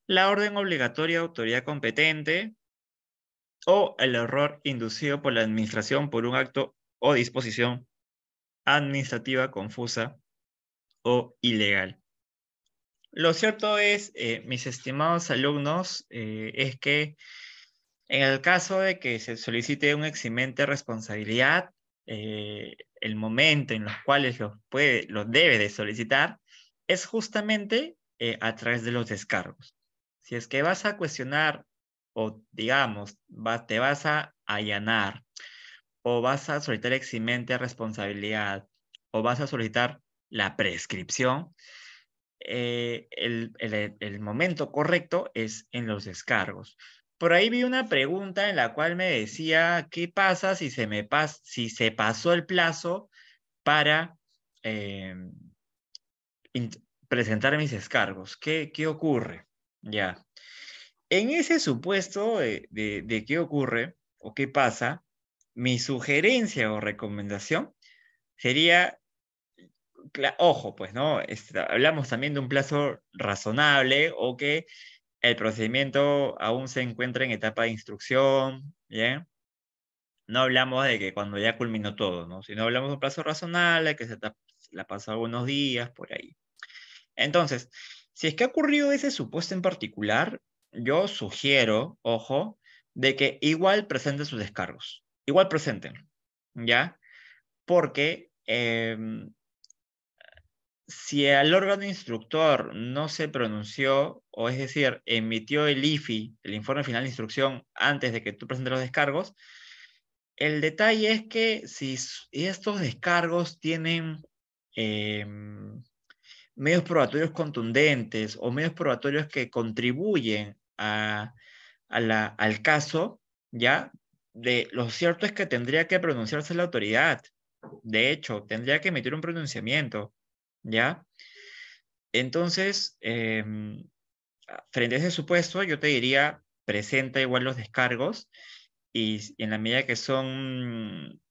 la orden obligatoria de autoridad competente o el error inducido por la administración por un acto o disposición administrativa confusa o ilegal. Lo cierto es, eh, mis estimados alumnos, eh, es que en el caso de que se solicite un eximente responsabilidad, eh, el momento en los cuales lo puede, lo debe de solicitar es justamente a través de los descargos si es que vas a cuestionar o digamos, te vas a allanar o vas a solicitar eximente responsabilidad o vas a solicitar la prescripción, eh, el, momento correcto es en los descargos. Por ahí vi una pregunta en la cual me decía, ¿qué pasa si se, me si se pasó el plazo para eh, presentar mis descargos? ¿Qué, qué ocurre? Ya. En ese supuesto de, qué ocurre o qué pasa, mi sugerencia o recomendación sería, ojo, pues, ¿no? Este, hablamos también de un plazo razonable o que el procedimiento aún se encuentra en etapa de instrucción, ¿bien? No hablamos de que cuando ya culminó todo, ¿no? Sino hablamos de un plazo razonable, que se la pasó algunos días por ahí. Entonces, si es que ha ocurrido ese supuesto en particular, yo sugiero, ojo, de que igual presenten sus descargos. Igual presenten, ¿ya? Porque em, si el órgano instructor no se pronunció, o es decir, emitió el IFI, el informe final de instrucción, antes de que tú presentes los descargos, el detalle es que si estos descargos tienen em, medios probatorios contundentes o medios probatorios que contribuyen al caso, ¿ya? De, lo cierto es que tendría que pronunciarse la autoridad. De hecho, tendría que emitir un pronunciamiento, ¿ya? Entonces, em, frente a ese supuesto, yo te diría, presenta igual los descargos y, y en la medida que son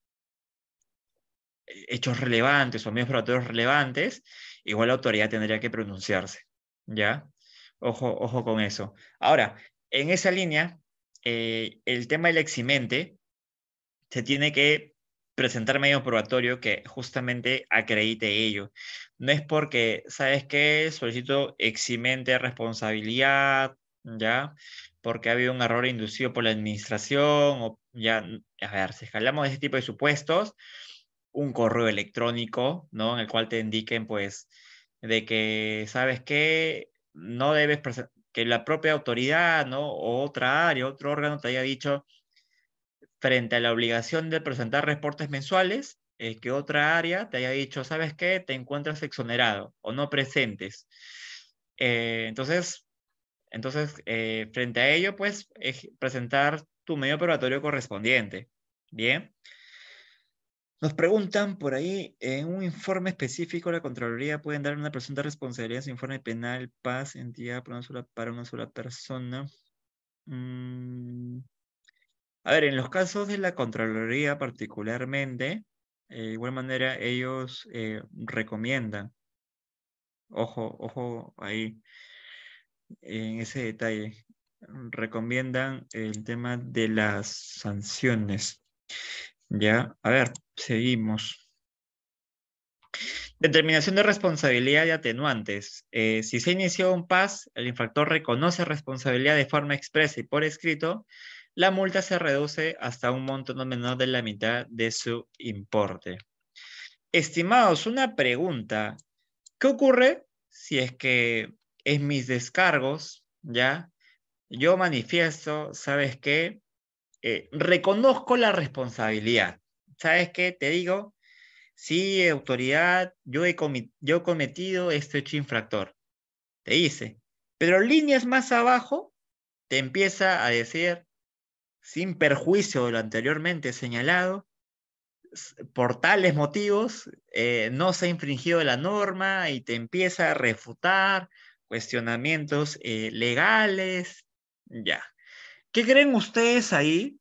hechos relevantes o medios probatorios relevantes, igual la autoridad tendría que pronunciarse, ¿ya? Ojo, ojo con eso. Ahora, en esa línea, eh, el tema del eximente se tiene que presentar medio probatorio que justamente acredite ello. No es porque, ¿sabes qué? Solicito eximente responsabilidad, ¿ya? Porque ha habido un error inducido por la administración, o ya, a ver, si de ese tipo de supuestos, un correo electrónico, ¿no? En el cual te indiquen, pues, de que, ¿sabes que No debes, que la propia autoridad, ¿no? O otra área, otro órgano te haya dicho, frente a la obligación de presentar reportes mensuales, es eh, que otra área te haya dicho, ¿sabes qué? Te encuentras exonerado o no presentes. Eh, entonces, entonces eh, frente a ello, pues, presentar tu medio probatorio correspondiente. Bien. Nos preguntan por ahí, en un informe específico, la Contraloría pueden dar una presunta responsabilidad su informe penal, paz, entidad para una sola, para una sola persona. Mm, a ver, en los casos de la Contraloría particularmente, de eh, igual manera ellos eh, recomiendan, ojo, ojo ahí, en ese detalle, recomiendan el tema de las sanciones. Ya, a ver, seguimos. Determinación de responsabilidad y atenuantes. Eh, si se inició un PAS, el infractor reconoce responsabilidad de forma expresa y por escrito, la multa se reduce hasta un monto no menor de la mitad de su importe. Estimados, una pregunta. ¿Qué ocurre si es que en mis descargos, ya, yo manifiesto, ¿sabes qué? Eh, reconozco la responsabilidad. ¿Sabes qué? Te digo, sí, autoridad, yo he, cometido este hecho infractor. Te dice. Pero líneas más abajo te empieza a decir, sin perjuicio de lo anteriormente señalado, por tales motivos eh, no se ha infringido la norma y te empieza a refutar cuestionamientos eh, legales, ya. ¿Qué creen ustedes ahí?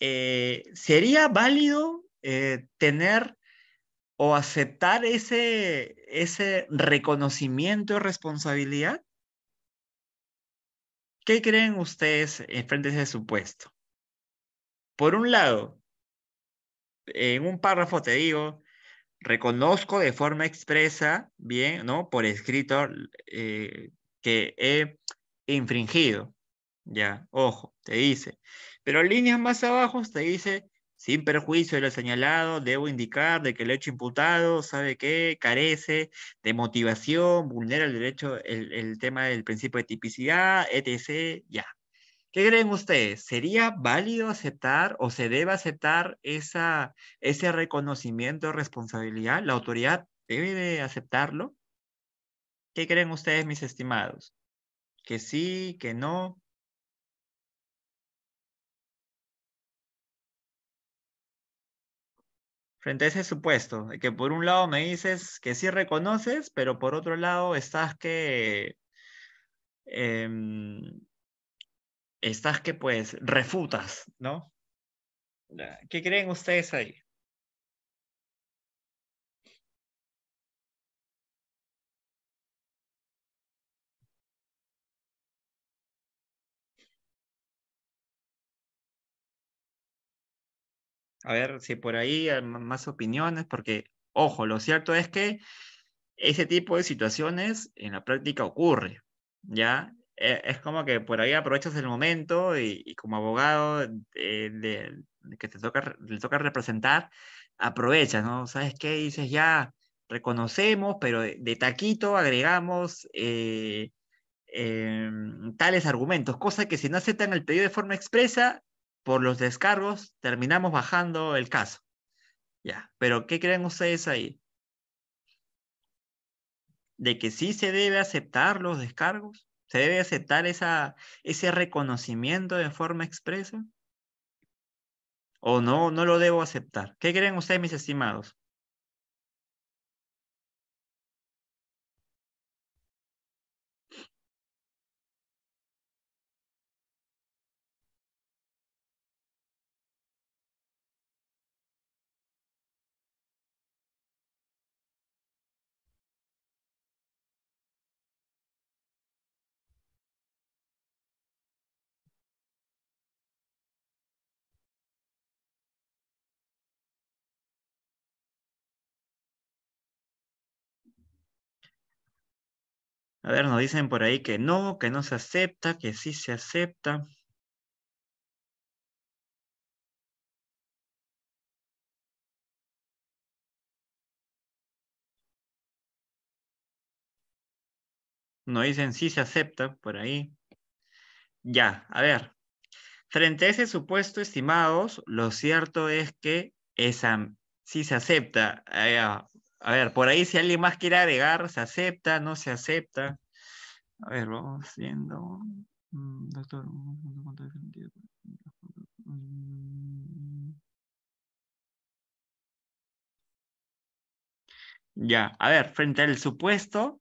Eh, ¿Sería válido eh, tener o aceptar ese, ese reconocimiento y responsabilidad? ¿Qué creen ustedes en frente a ese supuesto? Por un lado, en un párrafo te digo, reconozco de forma expresa, bien, ¿no? Por escrito, eh, que he infringido. Ya, ojo, te dice. Pero líneas más abajo te dice, sin perjuicio de lo señalado, debo indicar de que el hecho imputado, ¿sabe qué? Carece de motivación, vulnera el derecho, el, tema del principio de tipicidad, etc. Ya. ¿Qué creen ustedes? ¿Sería válido aceptar o se debe aceptar esa, ese reconocimiento de responsabilidad? ¿La autoridad debe aceptarlo? ¿Qué creen ustedes, mis estimados? ¿Que sí, que no? frente a ese supuesto, que por un lado me dices que sí reconoces, pero por otro lado estás que... Em, estás que pues refutas, ¿no? ¿Qué creen ustedes ahí? a ver si por ahí hay más opiniones, porque, ojo, lo cierto es que ese tipo de situaciones en la práctica ocurre, ¿ya? Eh, es como que por ahí aprovechas el momento y, como abogado eh, de, que te toca, toca representar, aprovechas, ¿no? ¿Sabes qué? Dices, ya, reconocemos, pero de, taquito agregamos eh, em, tales argumentos, cosa que si no aceptan el pedido de forma expresa, por los descargos terminamos bajando el caso. Ya, pero ¿qué creen ustedes ahí? ¿De que sí se debe aceptar los descargos? ¿Se debe aceptar esa, ese reconocimiento de forma expresa? ¿O no, no lo debo aceptar? ¿Qué creen ustedes, mis estimados? A ver, nos dicen por ahí que no, que no se acepta, que sí se acepta. Nos dicen sí se acepta por ahí. Ya, a ver. Frente a ese supuesto, estimados, lo cierto es que esa sí se acepta. Ah, a ver, por ahí si alguien más quiere agregar, se acepta, no se acepta. A ver, vamos viendo. Mm, doctor, Ya, a ver, frente al supuesto,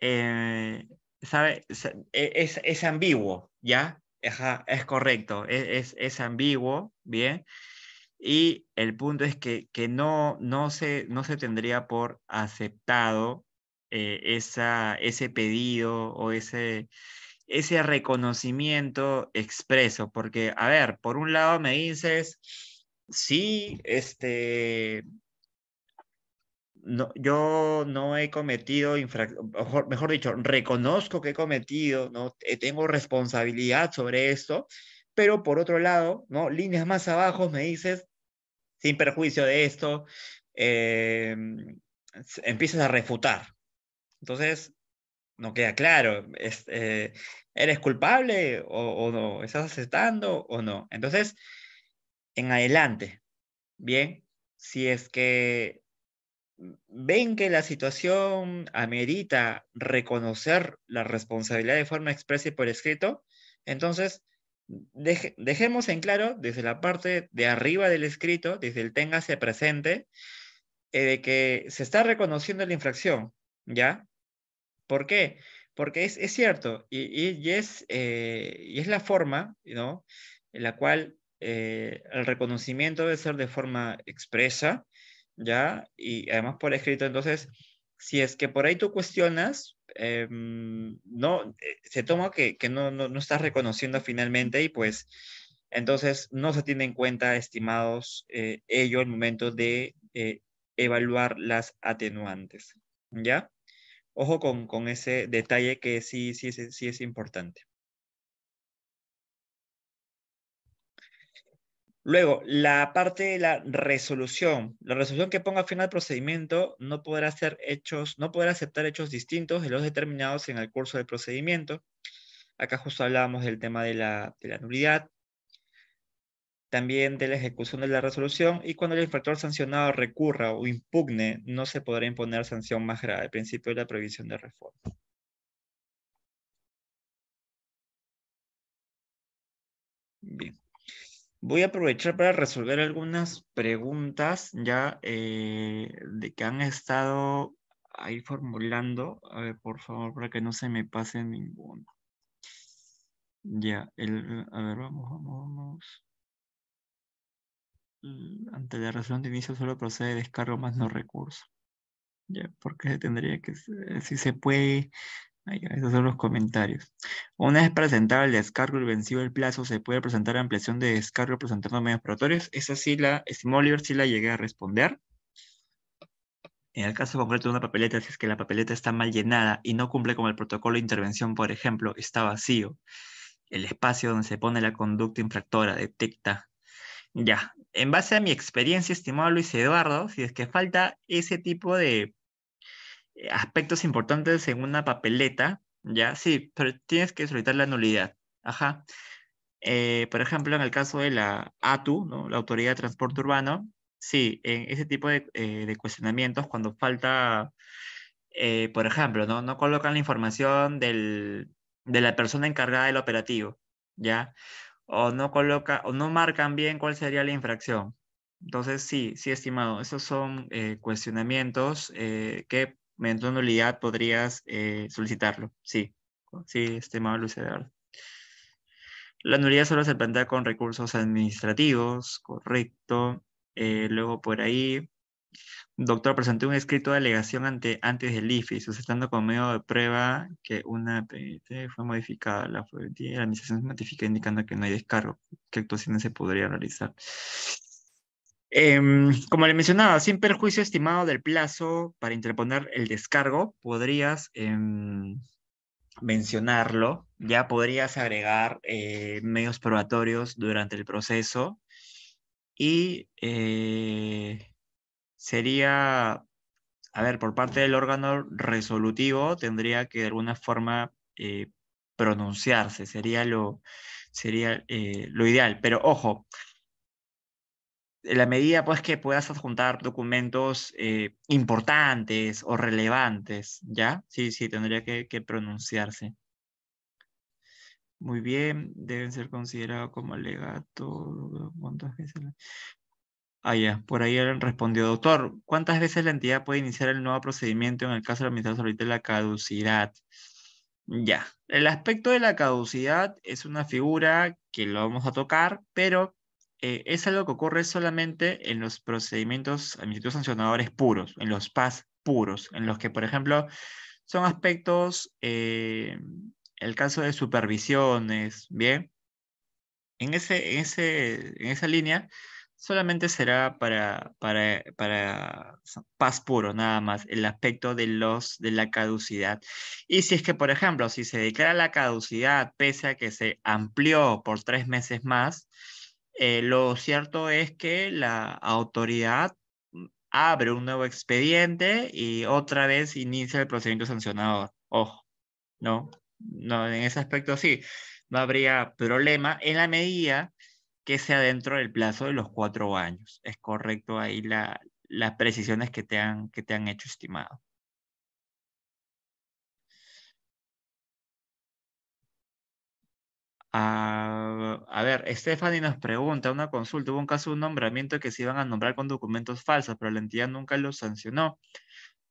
eh, sabe, e, es, ambiguo, ¿ya? es correcto, e, es, es ambiguo, bien. Y el punto es que, que no, no, se, no se tendría por aceptado eh, esa, ese pedido o ese, ese reconocimiento expreso, porque, a ver, por un lado me dices, sí, este, no, yo no he cometido mejor, mejor, dicho, reconozco que he cometido, ¿no? Eh, tengo responsabilidad sobre esto, pero por otro lado, ¿no? líneas más abajo me dices, sin perjuicio de esto, eh, empiezas a refutar. Entonces, no queda claro, eh, ¿eres culpable o, o, no? ¿Estás aceptando o no? Entonces, en adelante, bien, si es que ven que la situación amerita reconocer la responsabilidad de forma expresa y por escrito, entonces dejemos en claro desde la parte de arriba del escrito, desde el téngase presente, eh, de que se está reconociendo la infracción, ¿ya? ¿Por qué? Porque es, cierto y, es, eh, y es la forma, ¿no? En la cual eh, el reconocimiento debe ser de forma expresa, ¿ya? Y además por escrito, entonces, si es que por ahí tú cuestionas, Em, no, eh, se toma que, no, no, reconociendo finalmente y pues entonces no se tiene en cuenta, estimados, eh, ello al momento de eh, evaluar las atenuantes. ¿Ya? Ojo con, con, ese detalle que sí, sí, sí es importante. Luego, la parte de la resolución. La resolución que ponga fin al procedimiento no podrá hechos, no podrá aceptar hechos distintos de los determinados en el curso del procedimiento. Acá justo hablábamos del tema de la, nulidad, también de la ejecución de la resolución y cuando el infractor sancionado recurra o impugne, no se podrá imponer sanción más grave, principio de la prohibición de reforma. Bien. Voy a aprovechar para resolver algunas preguntas ya eh, de que han estado ahí formulando. A ver, por favor, para que no se me pase ninguna. Ya, el, a ver, vamos, vamos, vamos. Mm, ante la razón de inicio solo procede descargo más no recurso. Ya, porque tendría que, si se puede Ahí, esos son los comentarios. Una vez presentado el descargo y vencido el plazo, se puede presentar ampliación de descargo presentando medios probatorios. Esa sí la, Oliver, sí la llegué a responder. En el caso concreto de una papeleta, si es que la papeleta está mal llenada y no cumple con el protocolo de intervención, por ejemplo, está vacío, el espacio donde se pone la conducta infractora detecta. Ya, en base a mi experiencia, estimado Luis Eduardo, si es que falta ese tipo de eh, aspectos importantes en una papeleta, ¿ya? Sí, pero tienes que solicitar la nulidad. Ajá. Eh, por ejemplo, en el caso de la ATU, la Autoridad de Transporte Urbano, sí, en ese tipo de, eh, cuestionamientos, cuando falta, por ejemplo, ¿no? no colocan la información del, de la persona encargada del operativo, ¿ya? O no, coloca, o no marcan bien cuál sería la infracción. Entonces, sí, sí, estimado, esos son cuestionamientos que mediante nulidad podrías eh, solicitarlo. Sí, sí, estimado Luis La nulidad solo se plantea con recursos administrativos, correcto. Eh, luego por ahí, doctor, presenté un escrito de alegación ante, antes del IFI, sustentando como medio de prueba que una PNT fue modificada. La, la administración se modifica indicando que no hay descargo. ¿Qué actuaciones se podría realizar? Em, como le mencionaba, sin perjuicio estimado del plazo para interponer el descargo, podrías em, mencionarlo, ya podrías agregar eh, medios probatorios durante el proceso y eh, sería, a ver, por parte del órgano resolutivo tendría que de alguna forma eh, pronunciarse, sería lo, sería, lo ideal, pero ojo la medida pues que puedas adjuntar documentos eh, importantes o relevantes, ¿ya? Sí, sí, tendría que, pronunciarse. Muy bien, deben ser considerados como alegato. Ah, ya, por ahí respondió, doctor, ¿cuántas veces la entidad puede iniciar el nuevo procedimiento en el caso de la administración de la caducidad? Ya, el aspecto de la caducidad es una figura que lo vamos a tocar, pero eh, es algo que ocurre solamente en los procedimientos administrativos sancionadores puros, en los PAS puros, en los que, por ejemplo, son aspectos, eh, el caso de supervisiones, ¿bien? En, ese, ese, en esa línea solamente será para, para, para puro, nada más, el aspecto de, los, de la caducidad. Y si es que, por ejemplo, si se declara la caducidad pese a que se amplió por tres meses más, eh, lo cierto es que la autoridad mm, abre un nuevo expediente y otra vez inicia el procedimiento sancionador. Ojo, ¿no? No, en ese aspecto sí, no habría problema en la medida que sea dentro del plazo de los cuatro años. Es correcto ahí las precisiones que te han, que te han hecho estimado. Ah, a ver, Stephanie nos pregunta una consulta. Hubo un caso de un nombramiento que se iban a nombrar con documentos falsos, pero la entidad nunca los sancionó.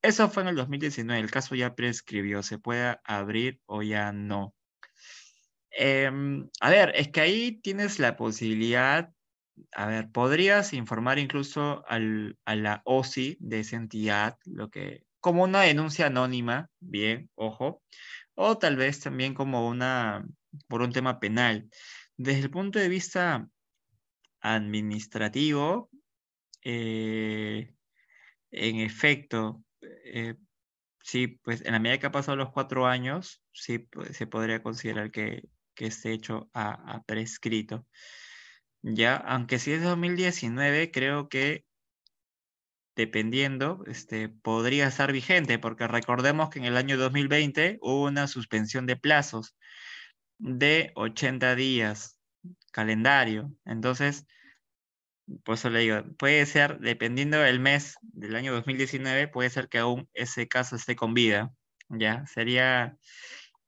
Eso fue en el 2019. El caso ya prescribió. ¿Se puede abrir o ya no? Em, a ver, es que ahí tienes la posibilidad. A ver, podrías informar incluso al, a la OSI de esa entidad, lo que, como una denuncia anónima, bien, ojo, o tal vez también como una, por un tema penal. Desde el punto de vista administrativo, eh, en efecto, eh, sí, pues en la medida que ha pasado los cuatro años, sí pues, se podría considerar que, este hecho ha, prescrito. Ya, aunque si es 2019, creo que dependiendo, este, podría estar vigente, porque recordemos que en el año 2020 hubo una suspensión de plazos de 80 días calendario. Entonces, por eso le digo, puede ser, dependiendo del mes del año 2019, puede ser que aún ese caso esté con vida. Ya, sería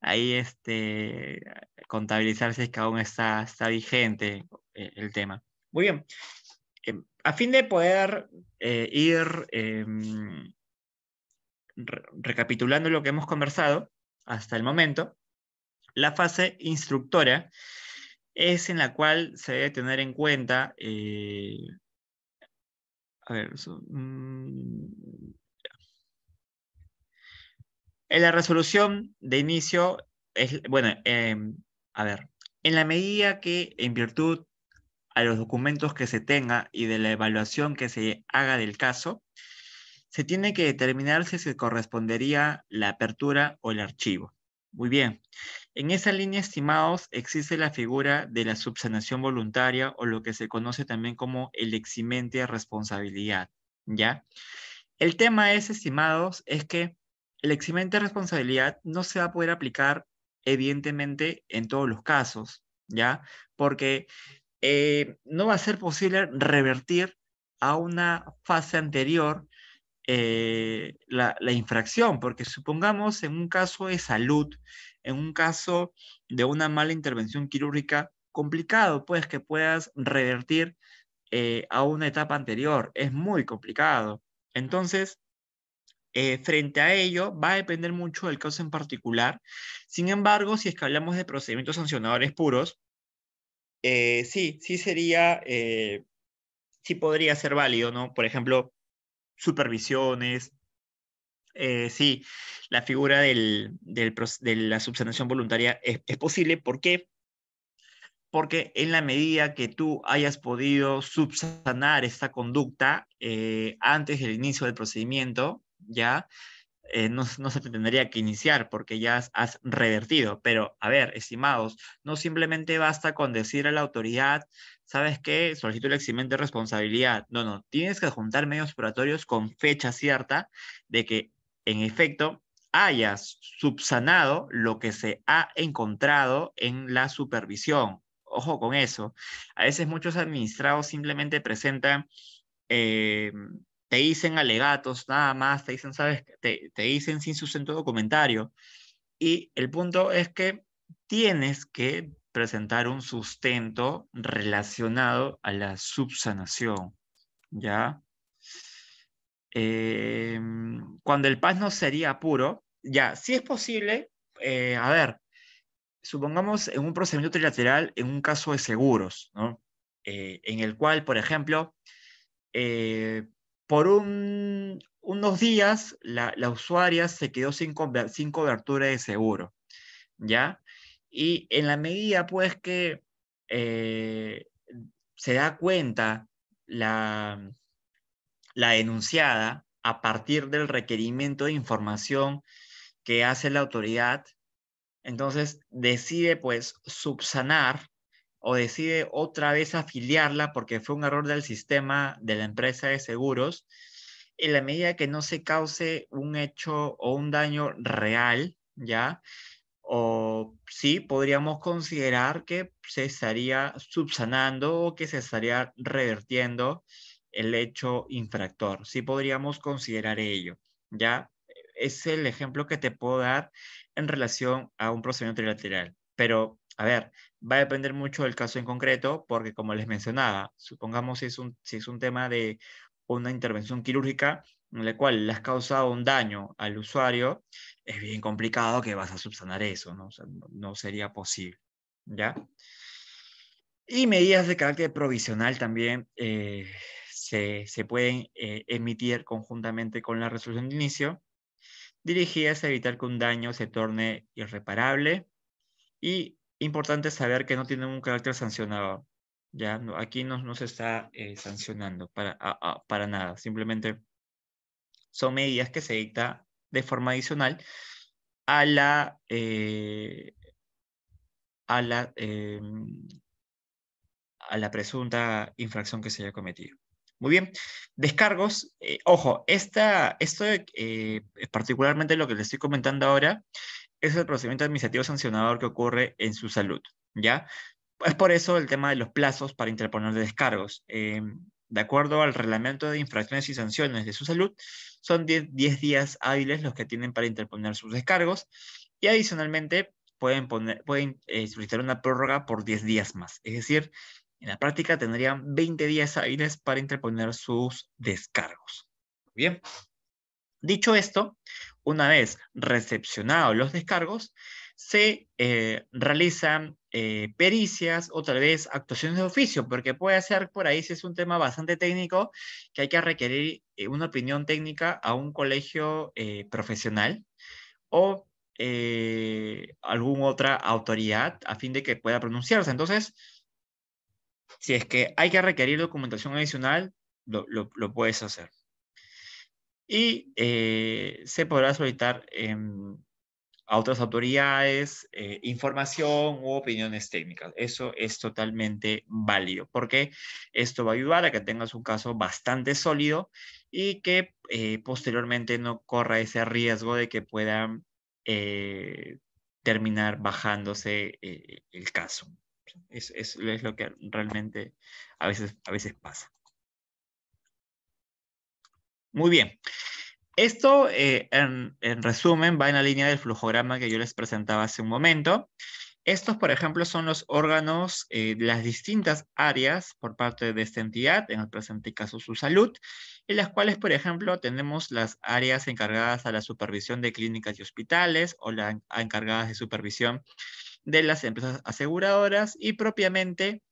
ahí este, contabilizar si es que aún está, está vigente eh, el tema. Muy bien. Eh, a fin de poder eh, ir em, recapitulando lo que hemos conversado hasta el momento, la fase instructora es en la cual se debe tener en cuenta, eh, a ver, mm, en la resolución de inicio, es, bueno, em, a ver, en la medida que en virtud a los documentos que se tenga y de la evaluación que se haga del caso, se tiene que determinar si se correspondería la apertura o el archivo. Muy bien. En esa línea, estimados, existe la figura de la subsanación voluntaria o lo que se conoce también como el eximente de responsabilidad, ¿ya? El tema es, estimados, es que el eximente de responsabilidad no se va a poder aplicar evidentemente en todos los casos, ¿ya? Porque eh, no va a ser posible revertir a una fase anterior eh, la, la, infracción, porque supongamos en un caso de salud en un caso de una mala intervención quirúrgica complicado, pues que puedas revertir eh, a una etapa anterior. Es muy complicado. Entonces, eh, frente a ello, va a depender mucho del caso en particular. Sin embargo, si es que hablamos de procedimientos sancionadores puros, eh, sí, sí sería, sí podría ser válido, ¿no? Por ejemplo, supervisiones, eh, sí, la figura de la subsanación voluntaria es, posible. ¿Por qué? Porque en la medida que tú hayas podido subsanar esta conducta eh, antes del inicio del procedimiento, ya eh, no, se te tendría que iniciar porque ya has, revertido. Pero, a ver, estimados, no simplemente basta con decir a la autoridad, ¿sabes qué? Solicito el eximente de responsabilidad. No, no, tienes que adjuntar medios operatorios con fecha cierta de que en efecto, hayas subsanado lo que se ha encontrado en la supervisión. Ojo con eso. A veces muchos administrados simplemente presentan, eh, te dicen alegatos, nada más, te dicen, sabes, te, te dicen sin sustento documentario. Y el punto es que tienes que presentar un sustento relacionado a la subsanación, ¿ya? Eh, cuando el paz no sería puro, ya, si es posible, eh, a ver, supongamos en un procedimiento trilateral, en un caso de seguros, ¿no? Eh, en el cual, por ejemplo, por unos días la, usuaria se quedó sin, sin cobertura de seguro, ¿ya? Y en la medida, pues, que se da cuenta la, la denunciada a partir del requerimiento de información que hace la autoridad, entonces decide pues subsanar o decide otra vez afiliarla porque fue un error del sistema de la empresa de seguros, en la medida que no se cause un hecho o un daño real, ¿ya? O sí, podríamos considerar que se estaría subsanando o que se estaría revertiendo el hecho infractor. Sí podríamos considerar ello, ¿ya? Es el ejemplo que te puedo dar en relación a un procedimiento trilateral. Pero, a ver, va a depender mucho del caso en concreto, porque como les mencionaba, supongamos si es un, si es un tema de una intervención quirúrgica en la cual le has causado un daño al usuario, es bien complicado que vas a subsanar eso, ¿no? no, sería posible, ¿ya? Y medidas de carácter provisional también. Eh, se, pueden eh, emitir conjuntamente con la resolución de inicio, dirigidas a evitar que un daño se torne irreparable y importante saber que no tienen un carácter sancionado. Ya, no, aquí no, se está eh, sancionando para, para nada, simplemente son medidas que se dicta de forma adicional a la, eh, a la, em, a la presunta infracción que se haya cometido. Muy bien. Descargos. Eh, ojo, esta, esto es eh, eh, particularmente lo que les estoy comentando ahora es el procedimiento administrativo sancionador que ocurre en su salud. ¿ya? Es por eso el tema de los plazos para interponer descargos. de acuerdo al reglamento de infracciones y sanciones de su salud, son 10 días hábiles los que tienen para interponer sus descargos y adicionalmente pueden, pueden solicitar una prórroga por 10 días más. Es decir, en la práctica tendrían 20 días hábiles para interponer sus descargos. Bien. Dicho esto, una vez recepcionados los descargos, se eh, realizan eh, pericias o tal vez actuaciones de oficio, porque puede ser por ahí si es un tema bastante técnico que hay que requerir eh, una opinión técnica a un colegio profesional o alguna otra autoridad a fin de que pueda pronunciarse. Entonces, si es que hay que requerir documentación adicional, lo, puedes hacer. Y eh, se podrá solicitar em, a otras autoridades eh, información u opiniones técnicas. Eso es totalmente válido porque esto va a ayudar a que tengas un caso bastante sólido y que eh, posteriormente no corra ese riesgo de que puedan terminar bajándose el caso. Es, es, lo que realmente a veces, a veces pasa. Muy bien. Esto, eh, en, resumen, va en la línea del flujograma que yo les presentaba hace un momento. Estos, por ejemplo, son los órganos, eh, las distintas áreas por parte de esta entidad, en el presente caso su salud, en las cuales, por ejemplo, tenemos las áreas encargadas a la supervisión de clínicas y hospitales o las encargadas de supervisión de las empresas aseguradoras y propiamente...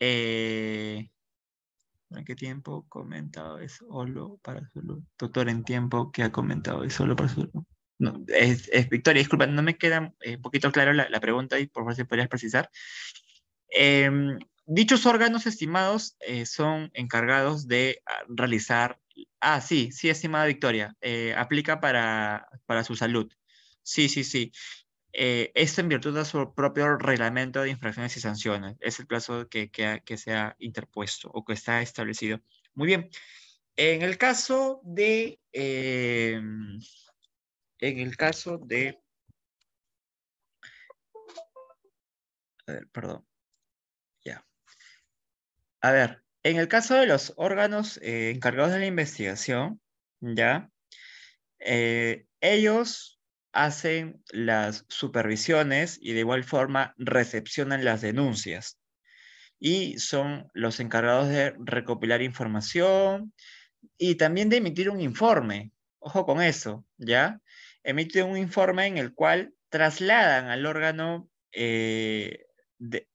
Eh, ¿En qué tiempo comentado es solo para su Doctor, en tiempo que ha comentado es solo para su no, es, Victoria, disculpa, no me queda un eh, poquito claro la, pregunta y por favor si podrías precisar. Em, dichos órganos estimados eh, son encargados de ah, realizar. Ah, sí, sí, estimada Victoria, aplica para, para su salud. Sí, sí, sí. Eh, esto en virtud de su propio reglamento de infracciones y sanciones. Es el plazo que, que, se ha interpuesto o que está establecido. Muy bien. En el caso de... Eh, en el caso de... A ver, perdón. Ya. A ver, en el caso de los órganos eh, encargados de la investigación, ya, ellos hacen las supervisiones y de igual forma recepcionan las denuncias. Y son los encargados de recopilar información y también de emitir un informe. Ojo con eso, ¿ya? Emiten un informe en el cual trasladan al órgano eh, eh,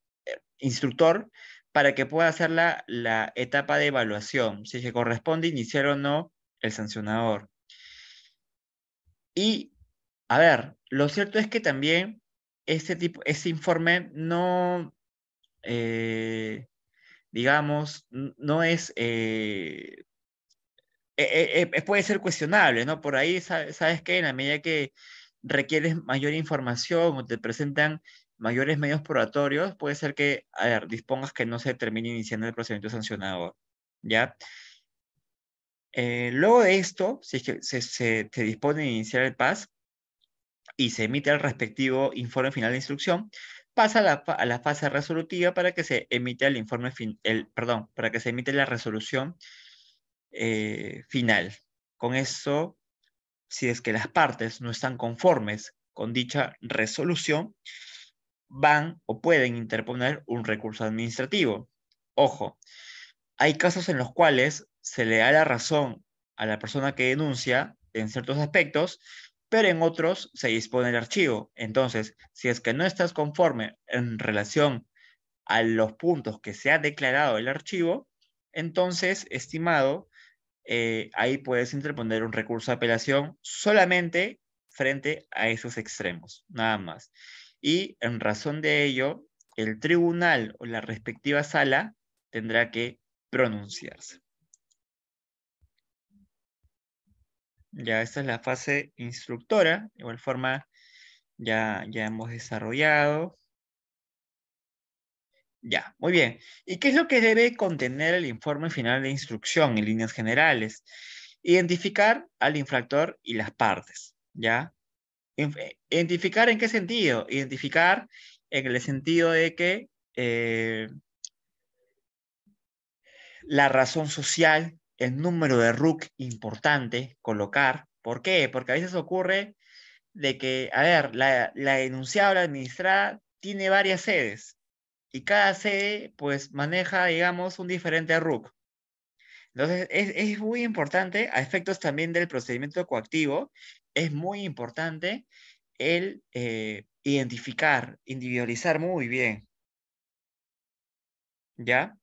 instructor para que pueda hacer la, la etapa de evaluación, si se corresponde iniciar o no el sancionador. Y a ver, lo cierto es que también este tipo, ese informe no, eh, digamos, no es, eh, e, e, e, puede ser cuestionable, ¿no? Por ahí, sabes, que en la medida que requieres mayor información o te presentan mayores medios probatorios, puede ser que, a ver, dispongas que no se termine iniciando el procedimiento sancionador, ¿ya? Eh, luego de esto, si que se, dispone de iniciar el PAS, y se emite el respectivo informe final de instrucción, pasa a la, fase resolutiva para que se emite el informe el, perdón, para que se emite la resolución eh, final. Con eso, si es que las partes no están conformes con dicha resolución, van o pueden interponer un recurso administrativo. Ojo, hay casos en los cuales se le da la razón a la persona que denuncia en ciertos aspectos, pero en otros se dispone el archivo. Entonces, si es que no estás conforme en relación a los puntos que se ha declarado el archivo, entonces, estimado, eh, ahí puedes interponer un recurso de apelación solamente frente a esos extremos, nada más. Y en razón de ello, el tribunal o la respectiva sala tendrá que pronunciarse. Ya esta es la fase instructora, de igual forma ya, hemos desarrollado. Ya, muy bien. ¿Y qué es lo que debe contener el informe final de instrucción en líneas generales? Identificar al infractor y las partes, ¿ya? Eh, identificar en qué sentido? Identificar en el sentido de que eh, la razón social el número de rook importante colocar. ¿Por qué? Porque a veces ocurre de que, a ver, la, la denunciada o la administrada tiene varias sedes y cada sede pues maneja, digamos, un diferente RUC. Entonces, es, muy importante, a efectos también del procedimiento coactivo, es muy importante el eh, identificar, individualizar muy bien. ¿Ya?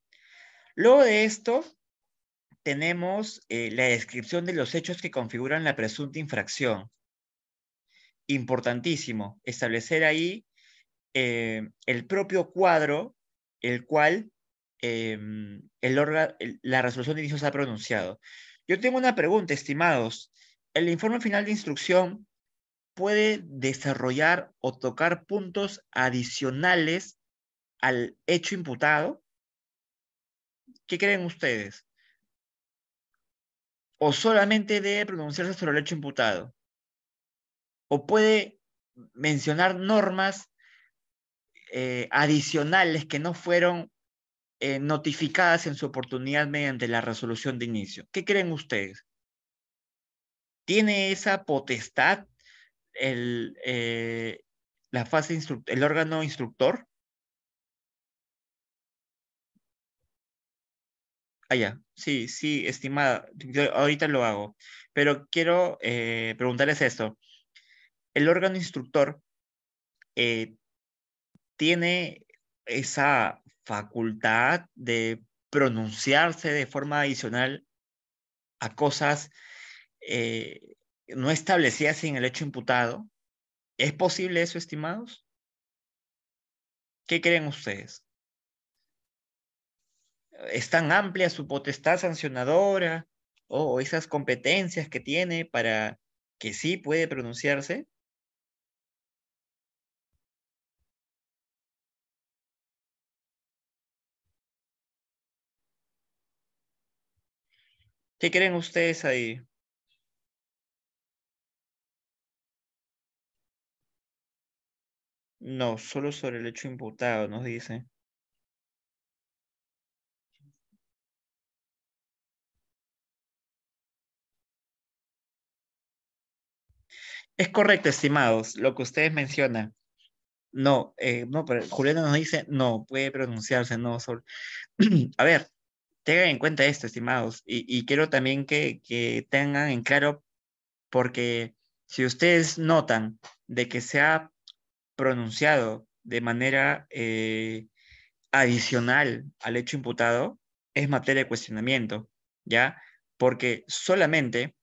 Luego de esto, tenemos eh, la descripción de los hechos que configuran la presunta infracción. Importantísimo, establecer ahí eh, el propio cuadro, el cual em, la resolución de inicio se ha pronunciado. Yo tengo una pregunta, estimados. ¿El informe final de instrucción puede desarrollar o tocar puntos adicionales al hecho imputado? ¿Qué creen ustedes? o solamente debe pronunciarse sobre el hecho imputado, o puede mencionar normas eh, adicionales que no fueron eh, notificadas en su oportunidad mediante la resolución de inicio. ¿Qué creen ustedes? ¿Tiene esa potestad el, eh, la fase el órgano instructor? Ah, ya. Sí, sí, estimada. ahorita lo hago. Pero quiero eh, preguntarles esto. ¿El órgano instructor eh, tiene esa facultad de pronunciarse de forma adicional a cosas eh, no establecidas en el hecho imputado? ¿Es posible eso, estimados? ¿Qué creen ustedes? es tan amplia su potestad sancionadora o esas competencias que tiene para que sí puede pronunciarse? ¿Qué creen ustedes ahí? No, solo sobre el hecho imputado, nos dice. Es correcto, estimados, lo que ustedes mencionan. No, eh, no, pero Juliana nos dice, no, puede pronunciarse, no, sol. A ver, tengan en cuenta esto, estimados, y, quiero también que, que, tengan en claro, porque si ustedes notan de que se ha pronunciado de manera eh, adicional al hecho imputado, es materia de cuestionamiento, ¿ya? Porque solamente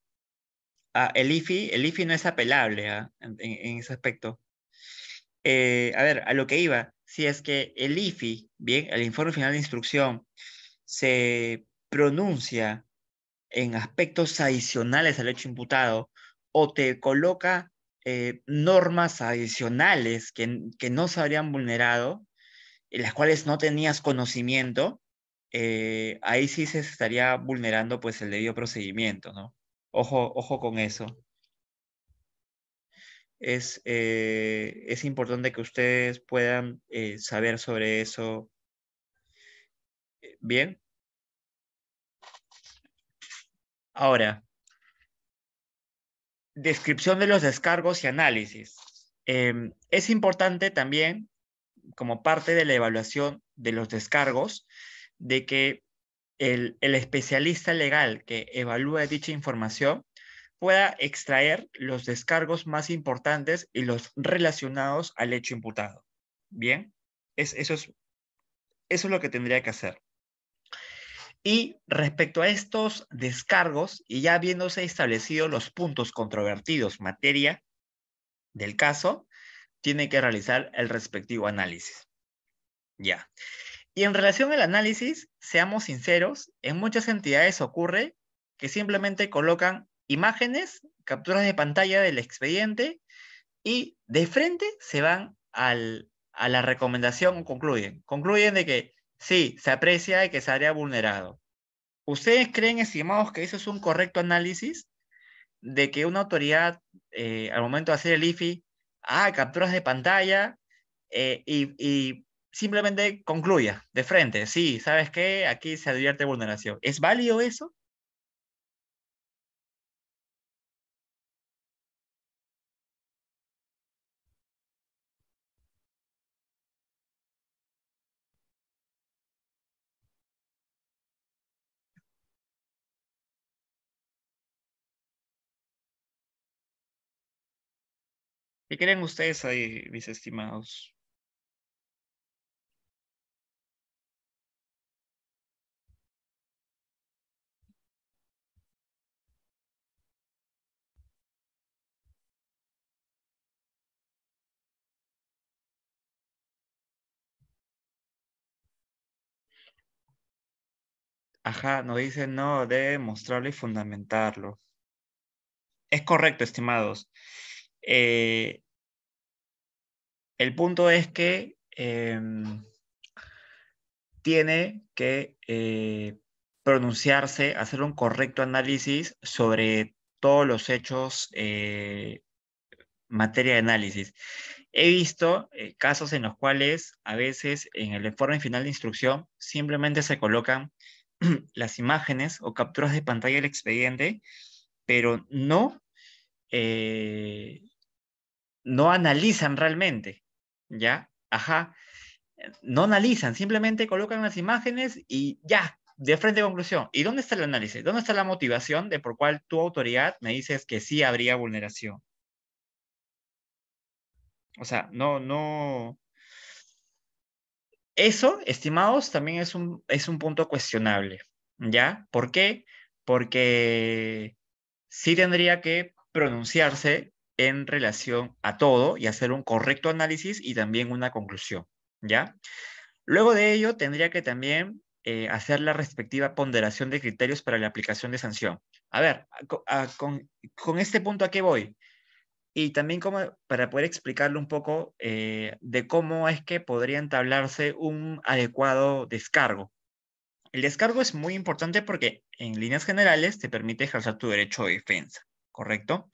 Ah, el, IFI, no es apelable ah, en, ese aspecto. Eh, a ver, a lo que iba, si es que el IFI, bien, el informe final de instrucción, se pronuncia en aspectos adicionales al hecho imputado o te coloca eh, normas adicionales que, que, no se habrían vulnerado, en las cuales no tenías conocimiento, eh, ahí sí se estaría vulnerando pues el debido procedimiento, ¿no? Ojo, ojo con eso. Es, eh, importante que ustedes puedan eh, saber sobre eso. Eh, Bien. Ahora, descripción de los descargos y análisis. Em, es importante también, como parte de la evaluación de los descargos, de que el, especialista legal que evalúa dicha información pueda extraer los descargos más importantes y los relacionados al hecho imputado. Bien, eso, es, eso es lo que tendría que hacer. Y respecto a estos descargos, y ya habiéndose establecido los puntos controvertidos materia del caso, tiene que realizar el respectivo análisis. Ya. Y en relación al análisis, seamos sinceros, en muchas entidades ocurre que simplemente colocan imágenes, capturas de pantalla del expediente y de frente se van a la recomendación, concluyen. Concluyen de que sí, se aprecia de que se haría vulnerado. ¿Ustedes creen, estimados, que eso es un correcto análisis? De que una autoridad, eh, al momento de hacer el IFI, ah, capturas de pantalla eh, y simplemente concluya de frente, sí, ¿sabes qué? Aquí se advierte vulneración. ¿Es válido eso? ¿Qué creen ustedes ahí, mis estimados? Ajá, nos dicen no debe demostrarlo y fundamentarlo. Es correcto, estimados. Eh, el punto es que em, tiene que eh, pronunciarse, hacer un correcto análisis sobre todos los hechos en eh, materia de análisis. He visto casos en los cuales a veces en el informe final de instrucción simplemente se colocan las imágenes o capturas de pantalla del expediente, pero no, eh, no analizan realmente, ¿ya? Ajá, no analizan, simplemente colocan las imágenes y ya, de frente a conclusión. ¿Y dónde está el análisis? ¿Dónde está la motivación de por cuál tu autoridad me dices que sí habría vulneración? O sea, no, no, eso, estimados, también es un, es un punto cuestionable, ¿ya? ¿Por qué? Porque sí tendría que pronunciarse en relación a todo y hacer un correcto análisis y también una conclusión, ¿ya? Luego de ello, tendría que también eh, hacer la respectiva ponderación de criterios para la aplicación de sanción. A ver, con, este punto a qué voy? y también como para poder explicarle un poco eh, de cómo es que podría entablarse un adecuado descargo. El descargo es muy importante porque en líneas generales te permite ejercer tu derecho de defensa, ¿correcto?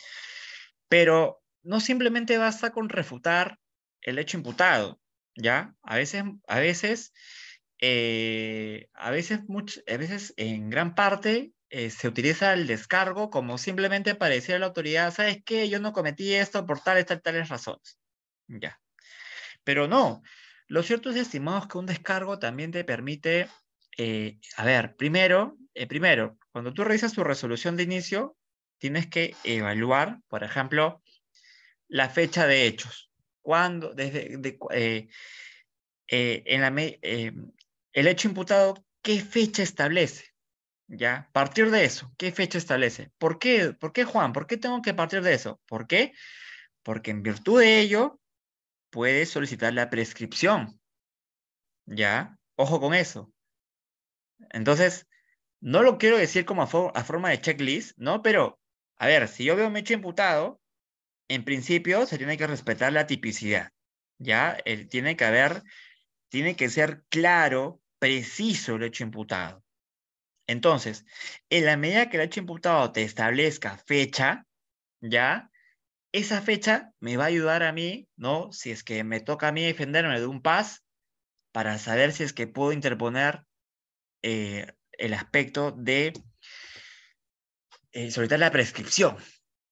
Pero no simplemente basta con refutar el hecho imputado, ¿ya? A veces, a veces, eh, a veces, a veces en gran parte eh, se utiliza el descargo como simplemente para decir a la autoridad, ¿sabes qué? Yo no cometí esto por tales, tales, tales razones. Ya. Pero no. Lo cierto es, estimados, que un descargo también te permite, eh, a ver, primero, eh, primero, cuando tú realizas tu resolución de inicio, tienes que evaluar, por ejemplo, la fecha de hechos. ¿Cuándo? desde, el hecho imputado, ¿qué fecha establece? ¿Ya? Partir de eso, ¿qué fecha establece? ¿Por qué? ¿Por qué, Juan? ¿Por qué tengo que partir de eso? ¿Por qué? Porque en virtud de ello, puedes solicitar la prescripción. ¿Ya? Ojo con eso. Entonces, no lo quiero decir como a, forma de checklist, ¿no? Pero, a ver, si yo veo un hecho imputado, en principio se tiene que respetar la tipicidad. ¿Ya? tiene que haber, tiene que ser claro, preciso el hecho imputado. Entonces, en la medida que el hecho imputado te establezca fecha, ¿ya? Esa fecha me va a ayudar a mí, ¿no? Si es que me toca a mí defenderme de un PAS, para saber si es que puedo interponer eh, el aspecto de eh, la prescripción,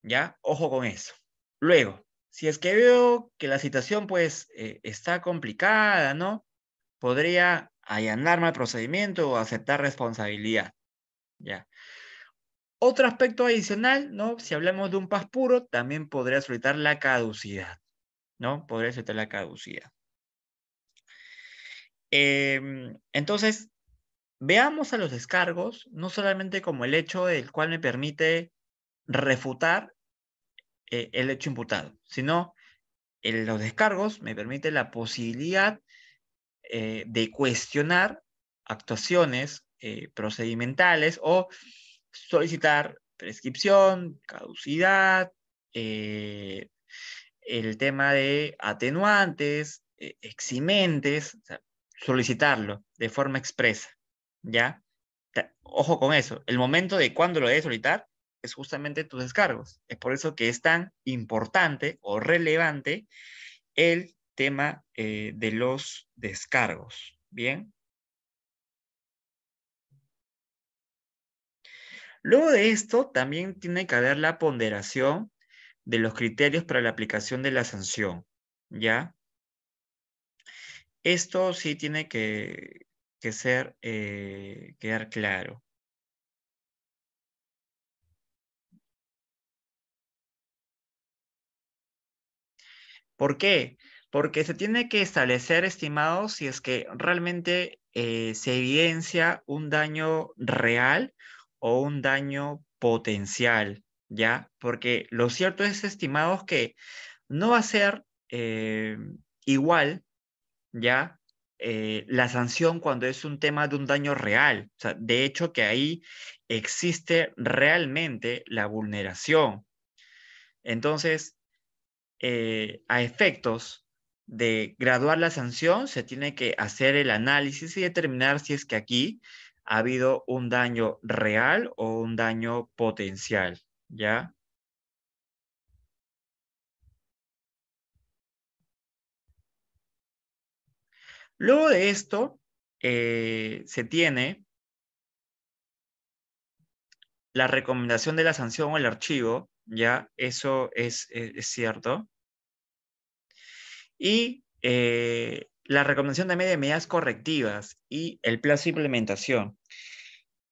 ¿ya? Ojo con eso. Luego, si es que veo que la situación, pues, eh, está complicada, ¿no? Podría allanar mal procedimiento o aceptar responsabilidad. ¿ya? Otro aspecto adicional, ¿no? si hablamos de un PAS puro, también podría solicitar la caducidad. ¿no? Podría solicitar la caducidad. Em, entonces, veamos a los descargos no solamente como el hecho del cual me permite refutar eh, el hecho imputado, sino en los descargos me permite la posibilidad eh, de cuestionar actuaciones eh, procedimentales o solicitar prescripción, caducidad, eh, el tema de atenuantes, eximentes, solicitarlo de forma expresa, ¿ya? Ojo con eso, el momento de cuándo lo debes solicitar es justamente tus descargos. Es por eso que es tan importante o relevante el tema eh, de los descargos. Bien. Luego de esto, también tiene que haber la ponderación de los criterios para la aplicación de la sanción. ¿Ya? Esto sí tiene que, ser, eh, quedar claro. ¿Por qué? Porque se tiene que establecer, estimados, si es que realmente eh, se evidencia un daño real o un daño potencial, ¿ya? Porque lo cierto es, estimados, que no va a ser eh, igual, ¿ya? Eh, la sanción cuando es un tema de un daño real. O sea, de hecho, que ahí existe realmente la vulneración. Entonces, a efectos de graduar la sanción, se tiene que hacer el análisis y determinar si es que aquí ha habido un daño real o un daño potencial, ¿ya? Luego de esto, eh, se tiene la recomendación de la sanción o el archivo, ¿ya? Eso es cierto. Y eh, la recomendación también de medidas correctivas y el plazo de implementación.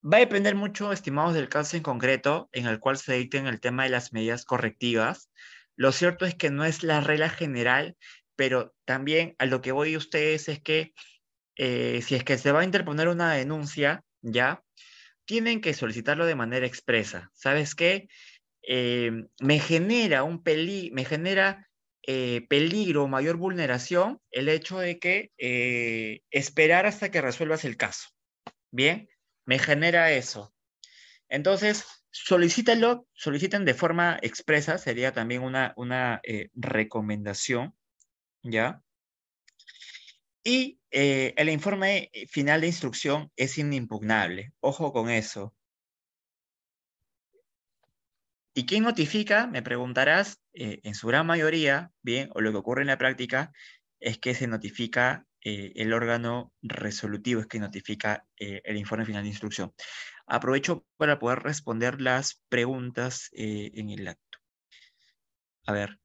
Va a depender mucho, estimados, del caso en concreto en el cual se dicten el tema de las medidas correctivas. Lo cierto es que no es la regla general, pero también a lo que voy a ustedes es que eh, si es que se va a interponer una denuncia, ya, tienen que solicitarlo de manera expresa. ¿Sabes qué? Eh, me genera un peli, me genera eh, peligro, mayor vulneración, el hecho de que eh, esperar hasta que resuelvas el caso. Bien, me genera eso. Entonces, solicítalo, soliciten de forma expresa, sería también una, eh, recomendación, ¿ya? Y el informe final de instrucción es inimpugnable, ojo con eso. ¿Y quién notifica? Me preguntarás, eh, en su gran mayoría, bien, o lo que ocurre en la práctica, es que se notifica eh, el órgano resolutivo, es que notifica eh, el informe final de instrucción. Aprovecho para poder responder las preguntas en el acto. A ver,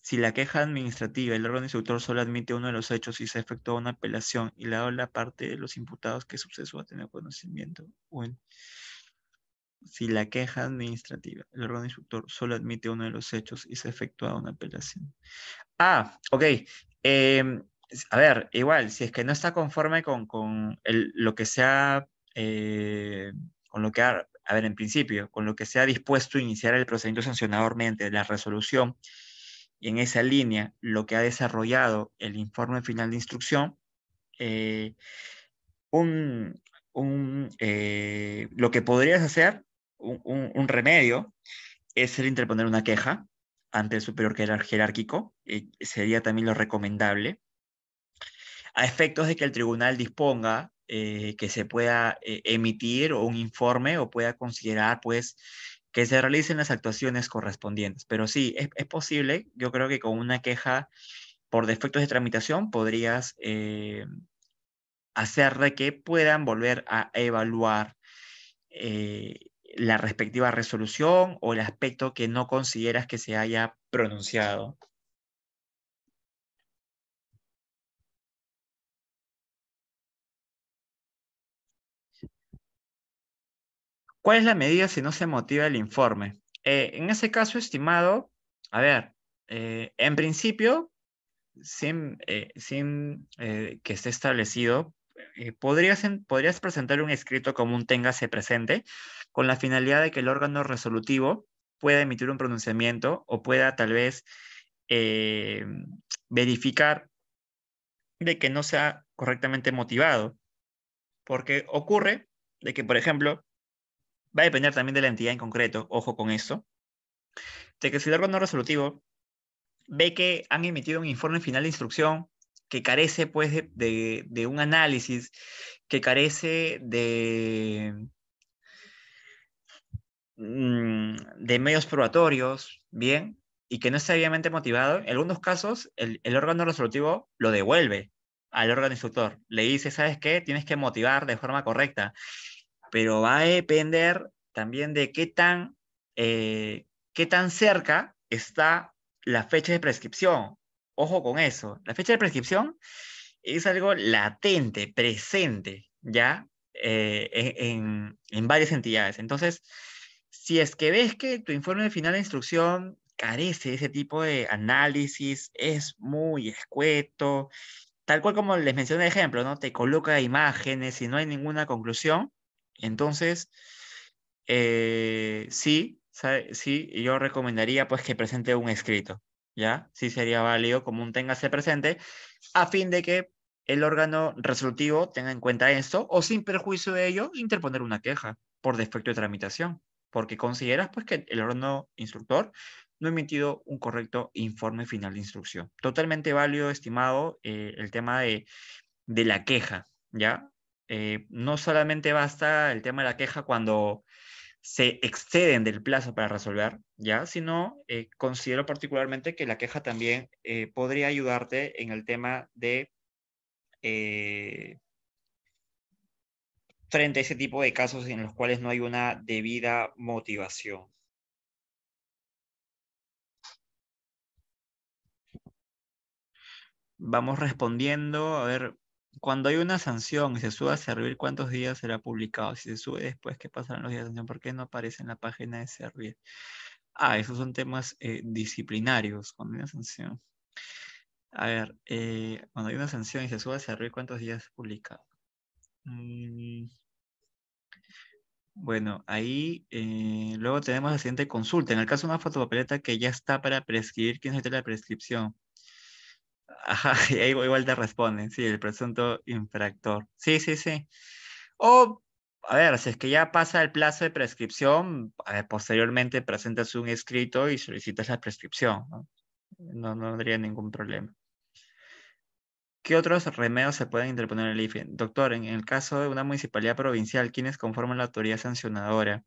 si la queja administrativa, el órgano instructor solo admite uno de los hechos y se efectúa una apelación y la parte de los imputados, ¿qué suceso va a tener conocimiento? Bueno si la queja administrativa, el órgano instructor solo admite uno de los hechos y se efectúa una apelación. Ah, ok. Em, a ver, igual, si es que no está conforme con, con el, lo que sea, eh, con lo que ha, a ver, en principio, con lo que sea dispuesto a iniciar el procedimiento sancionador mediante la resolución, y en esa línea, lo que ha desarrollado el informe final de instrucción, eh, un, un, eh, lo que podrías hacer un, remedio es el interponer una queja ante el superior jerárquico, sería también lo recomendable, a efectos de que el tribunal disponga eh, que se pueda eh, emitir un informe o pueda considerar, pues, que se realicen las actuaciones correspondientes. Pero sí, es, posible, yo creo que con una queja por defectos de tramitación podrías eh, hacer de que puedan volver a evaluar la respectiva resolución o el aspecto que no consideras que se haya pronunciado. ¿Cuál es la medida si no se motiva el informe? Eh, en ese caso, estimado, a ver, eh, en principio, sin eh, que esté establecido eh, podrías, podrías presentar un escrito como un téngase presente con la finalidad de que el órgano resolutivo pueda emitir un pronunciamiento o pueda tal vez eh, verificar de que no sea correctamente motivado. Porque ocurre de que, por ejemplo, va a depender también de la entidad en concreto, ojo con esto, de que si el órgano resolutivo ve que han emitido un informe final de instrucción que carece pues de, un análisis, que carece de, mm, de medios probatorios, bien, y que no está debidamente motivado, en algunos casos el, órgano resolutivo lo devuelve al órgano instructor. Le dice, ¿sabes qué? Tienes que motivar de forma correcta. Pero va a depender también de qué tan, eh, qué tan cerca está la fecha de prescripción Ojo con eso. La fecha de prescripción es algo latente, presente, ¿ya? Eh, e-, en, varias entidades. Entonces, si es que ves que tu informe de final de instrucción carece de ese tipo de análisis, es muy escueto, tal cual como les mencioné el ejemplo, ¿no? Te coloca imágenes y no hay ninguna conclusión, entonces, eh, sí, sí, yo recomendaría pues que presente un escrito. ¿ya? Sí sería válido como un téngase presente, a fin de que el órgano resolutivo tenga en cuenta esto o sin perjuicio de ello interponer una queja por defecto de tramitación, porque consideras pues que el órgano instructor no ha emitido un correcto informe final de instrucción. Totalmente válido, estimado, eh, el tema de, de, la queja, ¿ya? Eh, no solamente basta el tema de la queja cuando se exceden del plazo para resolver, ¿ya? Sino eh, considero particularmente que la queja también eh, podría ayudarte en el tema de eh, frente a ese tipo de casos en los cuales no hay una debida motivación. Vamos respondiendo, a ver, cuando hay una sanción y se sube a servir, ¿cuántos días será publicado? Si se sube después, ¿qué pasarán los días de sanción? ¿Por qué no aparece en la página de servir? Ah, esos son temas eh, disciplinarios, cuando hay una sanción. A ver, eh, cuando hay una sanción y se sube a servir, ¿cuántos días publicado? Mm. Bueno, ahí eh, luego tenemos la siguiente consulta. En el caso de una fotopapeleta que ya está para prescribir, ¿quién se la prescripción? Ajá, y ahí igual te responden, sí, el presunto infractor. Sí, sí, sí. O, a ver, si es que ya pasa el plazo de prescripción, posteriormente presentas un escrito y solicitas la prescripción, ¿no? No, habría ningún problema. ¿Qué otros remedios se pueden interponer en el IFE? Doctor, en el caso de una municipalidad provincial, ¿quiénes conforman la autoridad sancionadora?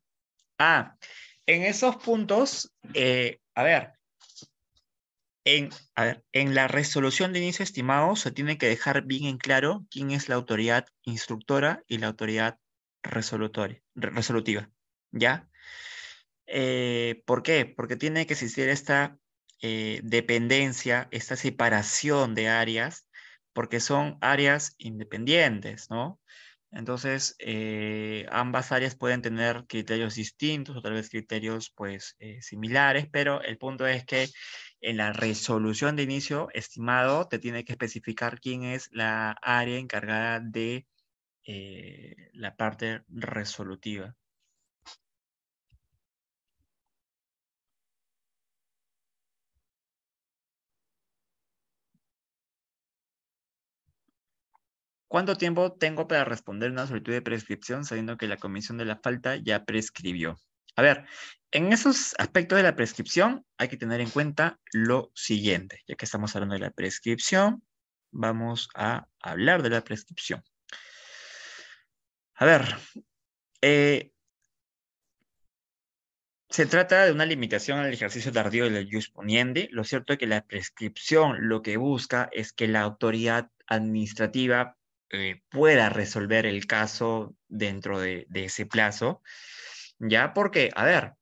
Ah, en esos puntos, eh, a ver, en, la resolución de inicio estimado se tiene que dejar bien en claro quién es la autoridad instructora y la autoridad resolutoria, resolutiva. ¿Ya? Eh, ¿Por qué? Porque tiene que existir esta eh, dependencia, esta separación de áreas, porque son áreas independientes, ¿no? Entonces, eh, ambas áreas pueden tener criterios distintos o tal vez criterios pues eh, similares, pero el punto es que en la resolución de inicio estimado te tiene que especificar quién es la área encargada de eh, la parte resolutiva. ¿Cuánto tiempo tengo para responder una solicitud de prescripción sabiendo que la comisión de la falta ya prescribió? A ver, en esos aspectos de la prescripción hay que tener en cuenta lo siguiente, ya que estamos hablando de la prescripción, vamos a hablar de la prescripción. A ver, eh, se trata de una limitación al ejercicio tardío del jus Lo cierto es que la prescripción lo que busca es que la autoridad administrativa eh, pueda resolver el caso dentro de, ese plazo, ya porque, a ver,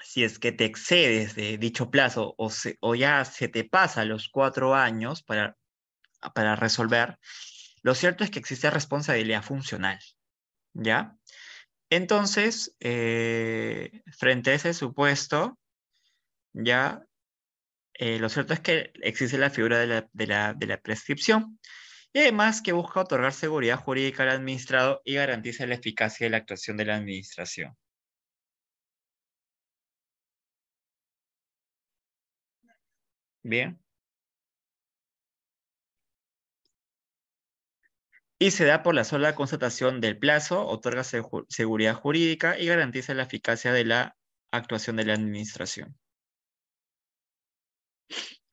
si es que te excedes de dicho plazo o, ya se te pasa los cuatro años para, para resolver, lo cierto es que existe responsabilidad funcional, ¿ya? Entonces, eh, frente a ese supuesto, ya eh, lo cierto es que existe la figura de la, de la, de la prescripción, y además que busca otorgar seguridad jurídica al administrado y garantiza la eficacia de la actuación de la administración. Bien. Y se da por la sola constatación del plazo, otorga seguridad jurídica y garantiza la eficacia de la actuación de la administración.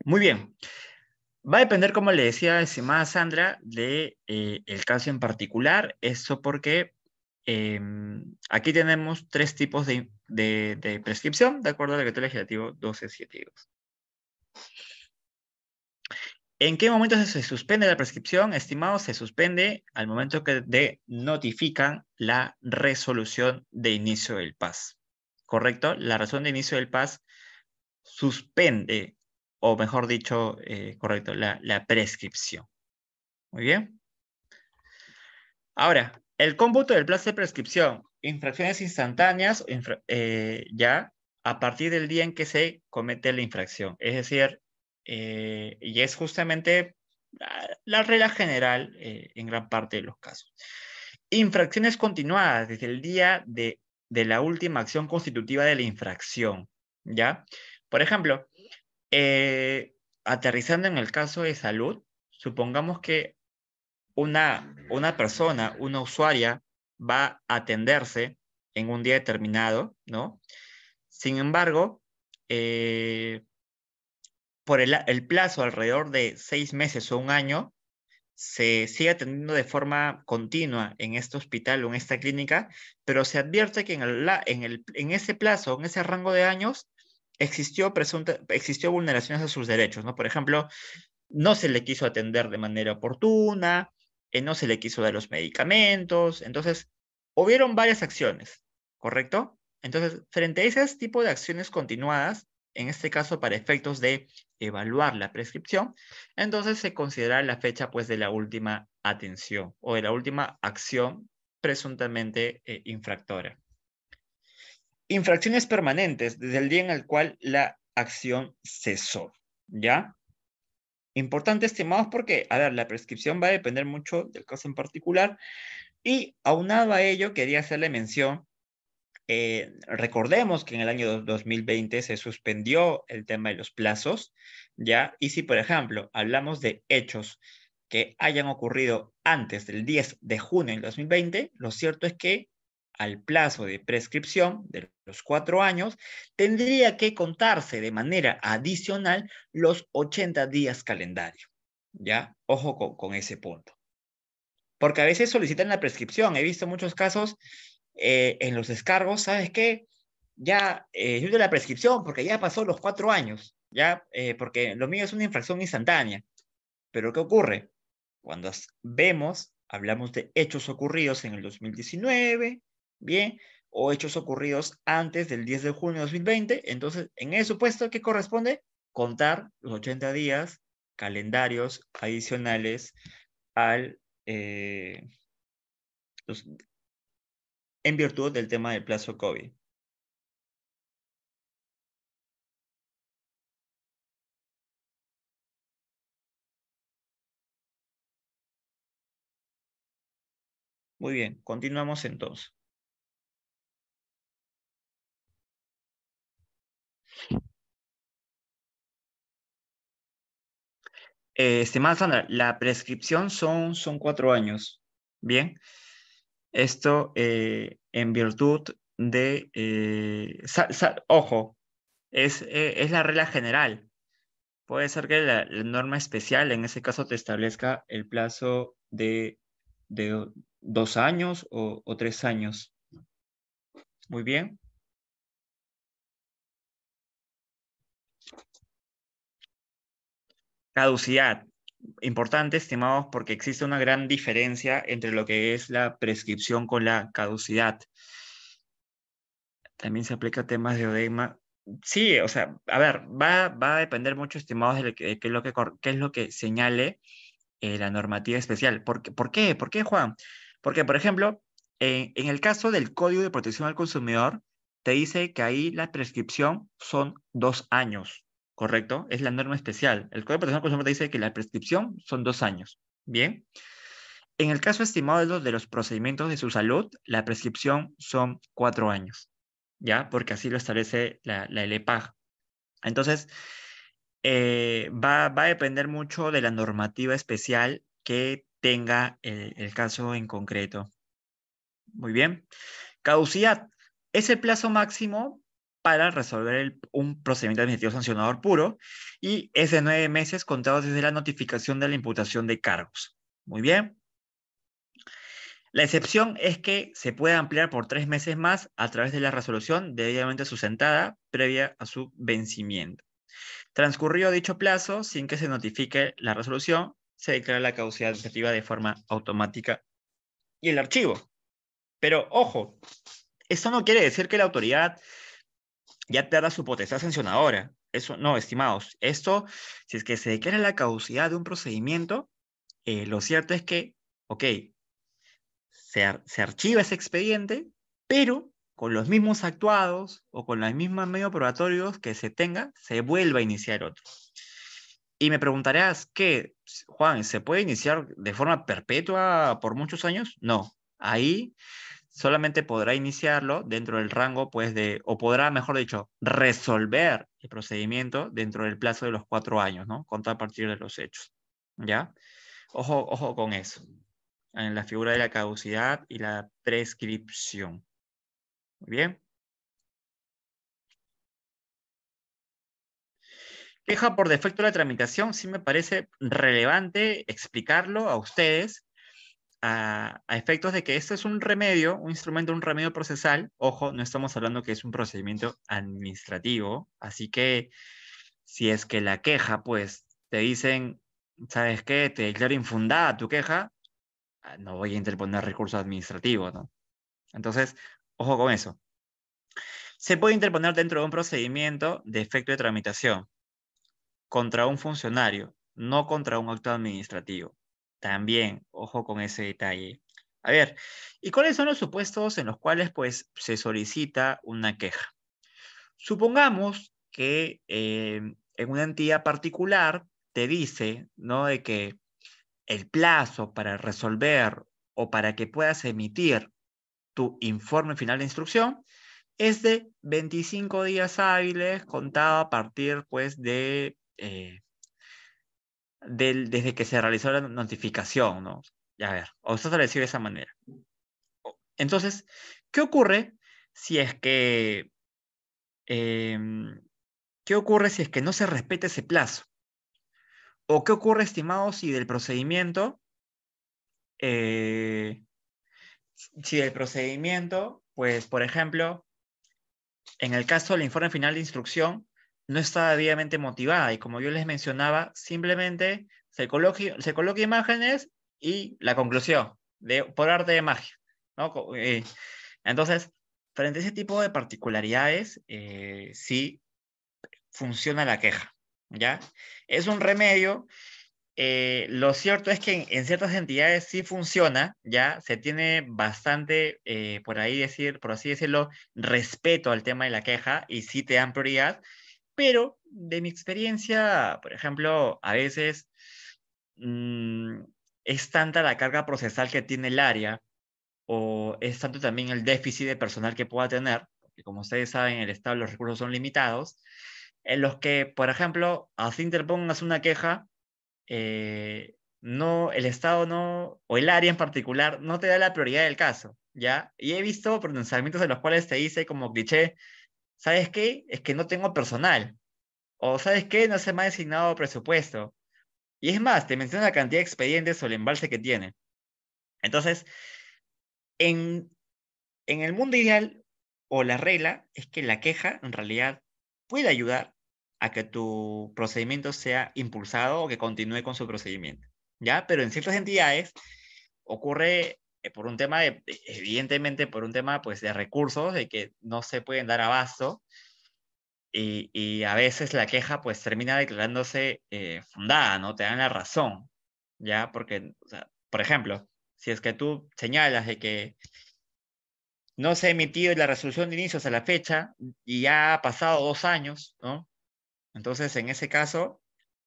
Muy bien. Va a depender, como le decía estimada Sandra, de eh, el caso en particular. Eso porque em, aquí tenemos tres tipos de, prescripción, de acuerdo al decreto legislativo 1272. ¿En qué momento se suspende la prescripción, estimado? Se suspende al momento que de notifican la resolución de inicio del PAS. ¿Correcto? La razón de inicio del PAS suspende o mejor dicho, eh, correcto, la, prescripción. Muy bien. Ahora, el cómputo del plazo de prescripción, infracciones instantáneas, eh, ya a partir del día en que se comete la infracción. Es decir, eh, y es justamente ah, la, regla general en gran parte de los casos. Infracciones continuadas desde el día de, de la última acción constitutiva de la infracción, ¿ya? Por ejemplo, eh, aterrizando en el caso de salud, supongamos que una, una persona, una usuaria, va a atenderse en un día determinado, ¿no? Sin embargo, eh, por el, plazo alrededor de seis meses o un año, se sigue atendiendo de forma continua en este hospital o en esta clínica, pero se advierte que en, en, el, en ese plazo, en ese rango de años, existió, existió vulneraciones a sus derechos, ¿no? Por ejemplo, no se le quiso atender de manera oportuna, eh, no se le quiso dar los medicamentos, entonces hubieron varias acciones, ¿correcto? Entonces, frente a ese tipo de acciones continuadas, en este caso para efectos de evaluar la prescripción, entonces se considera la fecha pues de la última atención o de la última acción presuntamente eh, infractora infracciones permanentes desde el día en el cual la acción cesó. ¿Ya? Importante, estimados, porque, a ver, la prescripción va a depender mucho del caso en particular. Y aunado a ello, quería hacerle mención. Eh, recordemos que en el año 2020 se suspendió el tema de los plazos, ¿ya? Y si, por ejemplo, hablamos de hechos que hayan ocurrido antes del 10 de junio del 2020, lo cierto es que al plazo de prescripción de los cuatro años, tendría que contarse de manera adicional los 80 días calendario. ¿Ya? Ojo con, ese punto. Porque a veces solicitan la prescripción. He visto muchos casos eh, en los descargos, ¿sabes qué? Ya, eh, yo de la prescripción porque ya pasó los cuatro años, ya, eh, porque lo mío es una infracción instantánea. Pero ¿qué ocurre? Cuando vemos, hablamos de hechos ocurridos en el 2019, ¿bien? O hechos ocurridos antes del 10 de junio de 2020. Entonces, en ese supuesto, ¿qué corresponde? Contar los 80 días calendarios adicionales al... Eh, en virtud del tema del plazo COVID. Muy bien, continuamos entonces. Eh, estimada Sandra, la prescripción son, son cuatro años. Bien, esto eh, en virtud de, eh, ojo, es, es, la regla general. Puede ser que la, norma especial en ese caso te establezca el plazo de, dos años o tres años. Muy bien. Caducidad. Importante, estimados, porque existe una gran diferencia entre lo que es la prescripción con la caducidad. También se aplica temas de odema. Sí, o sea, a ver, va, va a depender mucho, estimados, de, qué, es lo que, qué es lo que señale eh, la normativa especial. ¿Por, ¿Por qué? ¿Por qué, Juan? Porque, por ejemplo, en, en el caso del Código de Protección al Consumidor, te dice que ahí la prescripción son dos años. ¿correcto? Es la norma especial. El Código de Protección al Consumidor dice que la prescripción son dos años, ¿bien? En el caso estimado de los, procedimientos de su salud, la prescripción son cuatro años, ¿ya? Porque así lo establece la, la LEPAG. Entonces, eh, va, a depender mucho de la normativa especial que tenga el, caso en concreto. Muy bien. Caducidad es el plazo máximo para resolver un procedimiento administrativo sancionador puro y es de nueve meses contados desde la notificación de la imputación de cargos. Muy bien. La excepción es que se puede ampliar por tres meses más a través de la resolución debidamente sustentada previa a su vencimiento. Transcurrió dicho plazo, sin que se notifique la resolución, se declara la causidad administrativa de forma automática y el archivo. Pero ojo, esto no quiere decir que la autoridad ya te da su potestad sancionadora. Eso no, estimados. Esto, si es que se declara la caducidad de un procedimiento, eh, lo cierto es que, ok, se, se archiva ese expediente, pero con los mismos actuados o con los mismos medios probatorios que se tenga, se vuelva a iniciar otro. Y me preguntarás, ¿qué, Juan, se puede iniciar de forma perpetua por muchos años? No. Ahí solamente podrá iniciarlo dentro del rango, pues, de, o podrá, mejor dicho, resolver el procedimiento dentro del plazo de los cuatro años, ¿no? Contar a partir de los hechos, ¿ya? Ojo, ojo con eso, en la figura de la caducidad y la prescripción. Muy bien. Queja por defecto de la tramitación, sí me parece relevante explicarlo a ustedes a, efectos de que esto es un remedio, un instrumento, un remedio procesal. Ojo, no estamos hablando que es un procedimiento administrativo, así que si es que la queja, pues te dicen, ¿sabes qué? Te declaro infundada tu queja, ah, no voy a interponer recursos administrativos, ¿no? Entonces, ojo con eso. Se puede interponer dentro de un procedimiento de efecto de tramitación contra un funcionario, no contra un acto administrativo. También, ojo con ese detalle. A ver, ¿y cuáles son los supuestos en los cuales pues, se solicita una queja? Supongamos que eh, en una entidad particular te dice, ¿no? De que el plazo para resolver o para que puedas emitir tu informe final de instrucción es de 25 días hábiles contado a partir, pues, de eh, desde que se realizó la notificación, ¿no? Ya ver, o se estableció de esa manera. Entonces, ¿qué ocurre si es que... Em, ¿Qué ocurre si es que no se respeta ese plazo? ¿O qué ocurre, estimado, si del procedimiento, eh, si del procedimiento, pues, por ejemplo, en el caso del informe final de instrucción, no está debidamente motivada y como yo les mencionaba, simplemente se, coloque, se coloca imágenes y la conclusión de, por arte de magia. ¿no? Eh, entonces, frente a ese tipo de particularidades, eh, sí funciona la queja. ¿ya? Es un remedio. Eh, lo cierto es que en, ciertas entidades sí funciona, ya se tiene bastante, por ahí decir, por así decirlo, respeto al tema de la queja y sí te dan prioridad, pero de mi experiencia, por ejemplo, a veces mm, es tanta la carga procesal que tiene el área o es tanto también el déficit de personal que pueda tener, porque como ustedes saben, en el Estado los recursos son limitados, en los que, por ejemplo, así interpongas una queja, eh, no, el Estado no, o el área en particular, no te da la prioridad del caso, ¿ya? Y he visto pronunciamientos en los cuales te dice como cliché, ¿sabes qué? Es que no tengo personal. O ¿sabes qué? No se me ha designado presupuesto. Y es más, te menciona la cantidad de expedientes o el embalse que tiene. Entonces, en, en el mundo ideal o la regla es que la queja en realidad puede ayudar a que tu procedimiento sea impulsado o que continúe con su procedimiento. ¿Ya? Pero en ciertas entidades ocurre eh, por un tema, de, evidentemente por un tema pues de recursos, de que no se pueden dar abasto, y, y a veces la queja pues termina declarándose eh, fundada, ¿no? Te dan la razón, ¿ya? Porque, o sea, por ejemplo, si es que tú señalas de que no se ha emitido la resolución de inicios a la fecha y ya ha pasado dos años, ¿no? Entonces, en ese caso,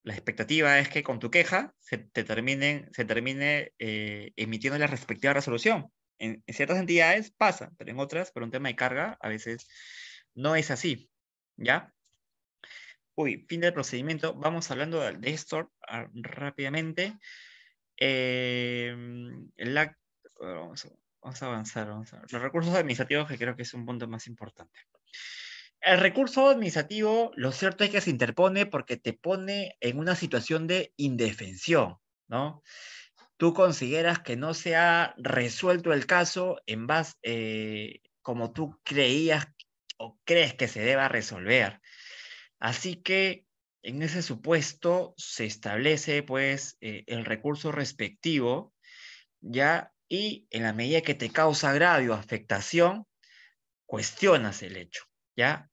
la expectativa es que con tu queja se, te se termine eh, emitiendo la respectiva resolución. En, ciertas entidades pasa, pero en otras, por un tema de carga, a veces no es así. ¿Ya? Uy, fin del procedimiento. Vamos hablando del desktop ah, rápidamente. Eh, vamos, a avanzar, Los recursos administrativos, que creo que es un punto más importante el recurso administrativo, lo cierto es que se interpone porque te pone en una situación de indefensión, ¿no? Tú consideras que no se ha resuelto el caso en base, eh, como tú creías o crees que se deba resolver. Así que en ese supuesto se establece pues eh, el recurso respectivo, ¿ya? Y en la medida que te causa agravio o afectación, cuestionas el hecho.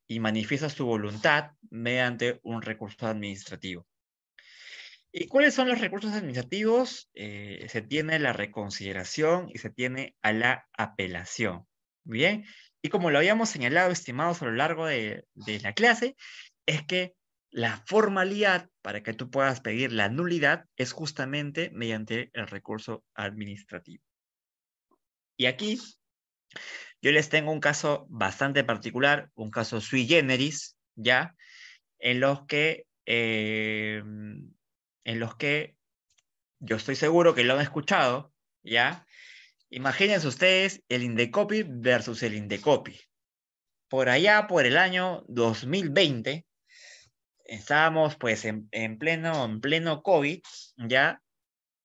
Y manifiesta su voluntad mediante un recurso administrativo. ¿Y cuáles son los recursos administrativos? Eh, se tiene la reconsideración y se tiene a la apelación. Bien, y como lo habíamos señalado, estimados, a lo largo de la clase, es que la formalidad para que tú puedas pedir la nulidad es justamente mediante el recurso administrativo. Y aquí yo les tengo un caso bastante particular, un caso sui generis, ¿ya? En los que, eh, en los que yo estoy seguro que lo han escuchado, ¿ya? Imagínense ustedes el Indecopi versus el Indecopi. Por allá, por el año 2020, estábamos pues en, en, pleno, en pleno COVID, ¿ya?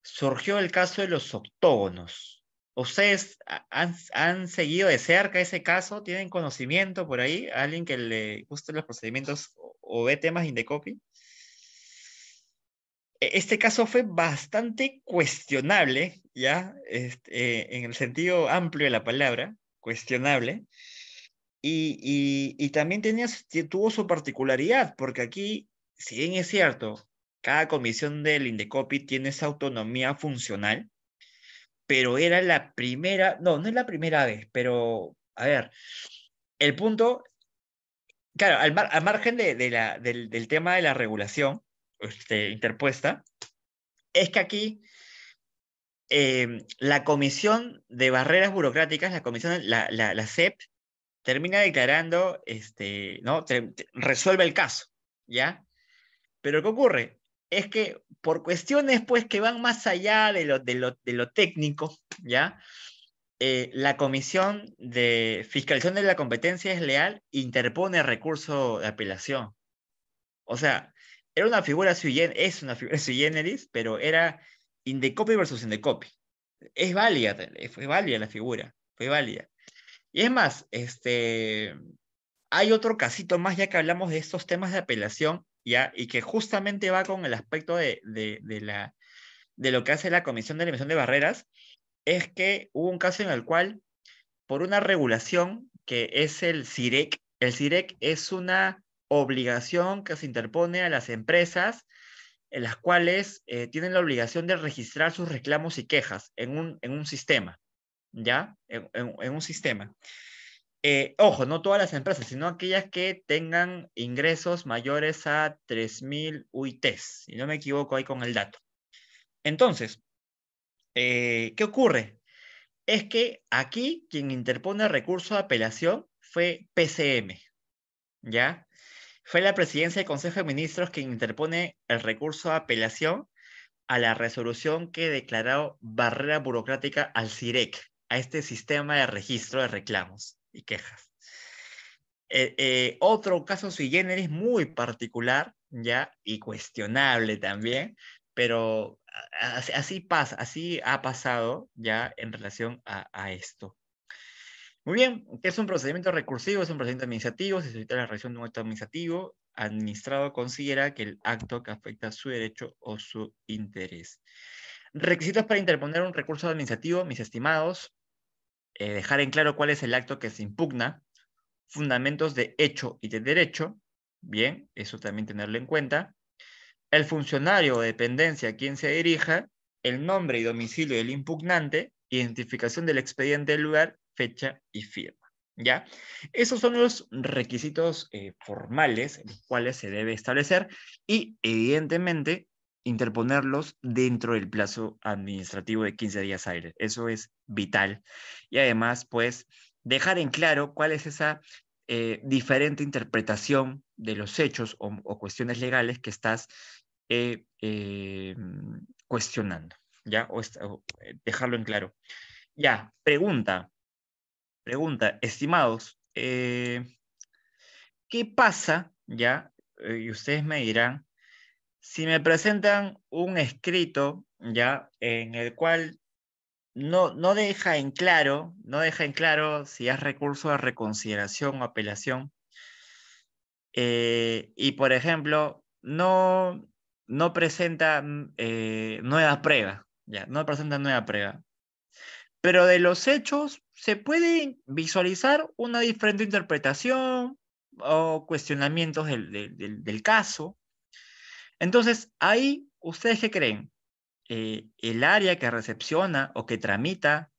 Surgió el caso de los octógonos, ¿Ustedes han, han, seguido de cerca ese caso? ¿Tienen conocimiento por ahí? ¿Alguien que le guste los procedimientos o, ve temas Indecopy? E, este caso fue bastante cuestionable, ¿ya? Este, eh, en el sentido amplio de la palabra, cuestionable. Y, y, también tenía, tuvo su particularidad, porque aquí, si bien es cierto, cada comisión del Indecopi tiene esa autonomía funcional, pero era la primera, no, no es la primera vez, pero a ver, el punto, claro, al, margen de, la, del, tema de la regulación este, interpuesta, es que aquí em, la Comisión de Barreras Burocráticas, la Comisión, la, CEP, termina declarando, este, ¿no? resuelve el caso, ¿ya? Pero ¿qué ocurre? es que por cuestiones pues que van más allá de lo, de lo, de lo técnico, ¿ya? Eh, la Comisión de Fiscalización de la Competencia es leal, interpone recurso de apelación. O sea, era una figura sui generis, es una figura sui generis, pero era Indecopi versus Indecopi. Es válida, fue válida la figura, fue válida. Y es más, este, hay otro casito más, ya que hablamos de estos temas de apelación, y que justamente va con el aspecto de, lo que hace la Comisión de Eliminación de Barreras, es que hubo un caso en el cual, por una regulación que es el CIREC, el CIREC es una obligación que se interpone a las empresas en las cuales eh, tienen la obligación de registrar sus reclamos y quejas en un, sistema, ¿ya? en un sistema. Eh, ojo, no todas las empresas, sino aquellas que tengan ingresos mayores a 3.000 UITs, si no me equivoco ahí con el dato. Entonces, eh, ¿qué ocurre? Es que aquí quien interpone el recurso de apelación fue PCM, ¿ya? Fue la presidencia del Consejo de Ministros quien interpone el recurso de apelación a la resolución que declaró barrera burocrática al CIREC, e a este sistema de registro de reclamos quejas. Eh, eh, otro caso sui generis muy particular, ¿ya? Y cuestionable también, pero así, pasa, así ha pasado ya en relación a, esto. Muy bien, ¿qué es un procedimiento recursivo? Es un procedimiento administrativo, se solicita la reacción de un acto administrativo, administrado considera que el acto que afecta su derecho o su interés. Requisitos para interponer un recurso administrativo, mis estimados, eh, dejar en claro cuál es el acto que se impugna, fundamentos de hecho y de derecho, bien, eso también tenerlo en cuenta, el funcionario o dependencia a quien se dirija, el nombre y domicilio del impugnante, identificación del expediente del lugar, fecha y firma. ¿Ya? Esos son los requisitos eh, formales formales los cuales se debe establecer y evidentemente interponerlos dentro del plazo administrativo de 15 días aire. Eso es vital. Y además, pues, dejar en claro cuál es esa eh, diferente interpretación de los hechos o, cuestiones legales que estás eh, eh, cuestionando, ¿ya? O, dejarlo en claro. Ya, pregunta, pregunta, estimados, ¿qué pasa, ya? y ustedes me dirán, si me presentan un escrito, ¿ya? En el cual no, deja en claro, no deja en claro si es recurso de reconsideración o apelación. Eh, y, por ejemplo, no, presenta eh, nueva prueba, ¿ya? No presenta nueva prueba. Pero de los hechos se puede visualizar una diferente interpretación o cuestionamientos del caso, entonces, ahí, ¿ustedes qué creen? Eh, el área que recepciona o que tramita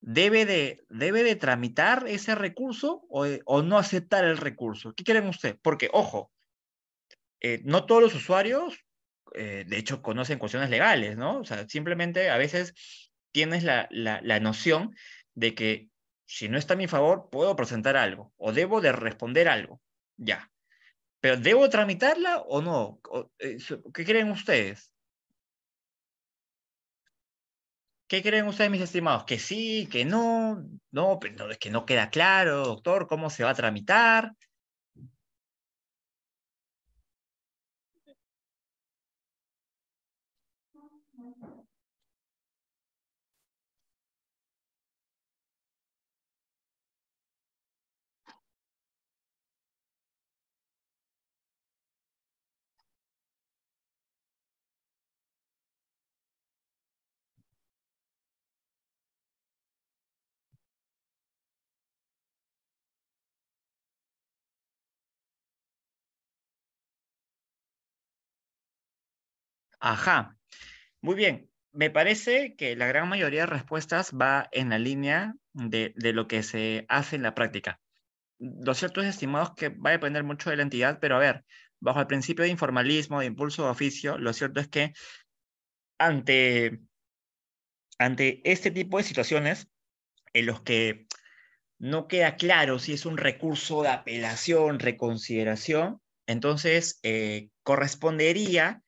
debe de, debe de tramitar ese recurso o, eh, no aceptar el recurso. ¿Qué creen ustedes? Porque, ojo, eh, no todos los usuarios, de hecho, conocen cuestiones legales, ¿no? O sea, simplemente a veces tienes la, la noción de que si no está a mi favor, puedo presentar algo o debo de responder algo. Ya, ¿Pero debo tramitarla o no? Eh, ¿Qué creen ustedes? ¿Qué creen ustedes, mis estimados? ¿Que sí? ¿Que no? No, pero pues, es que no queda claro, doctor, ¿cómo se va a tramitar? Ajá. Muy bien. Me parece que la gran mayoría de respuestas va en la línea de, lo que se hace en la práctica. Lo cierto es, estimados, que va a depender mucho de la entidad, pero a ver, bajo el principio de informalismo, de impulso de oficio, lo cierto es que ante, ante este tipo de situaciones en los que no queda claro si es un recurso de apelación, reconsideración, entonces eh, correspondería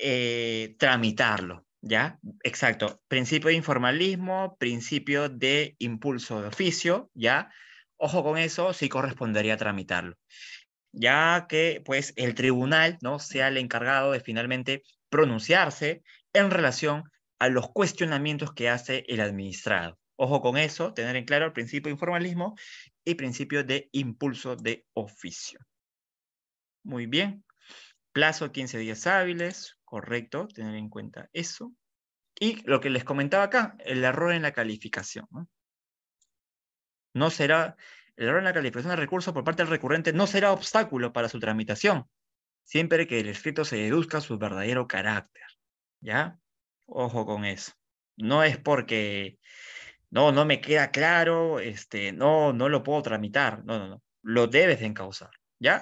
eh, tramitarlo, ¿ya? Exacto. Principio de informalismo, principio de impulso de oficio, ¿ya? Ojo con eso, sí correspondería tramitarlo. Ya que, pues, el tribunal, ¿no? Sea el encargado de finalmente pronunciarse en relación a los cuestionamientos que hace el administrado. Ojo con eso, tener en claro el principio de informalismo y principio de impulso de oficio. Muy bien. Plazo 15 días hábiles correcto tener en cuenta eso. Y lo que les comentaba acá, el error en la calificación. No, será, el error en la calificación de recurso por parte del recurrente no será obstáculo para su tramitación, siempre que el escrito se deduzca su verdadero carácter. ¿Ya? Ojo con eso. No es porque no, no me queda claro, este, no, no lo puedo tramitar. No, no, no. Lo debes de encauzar.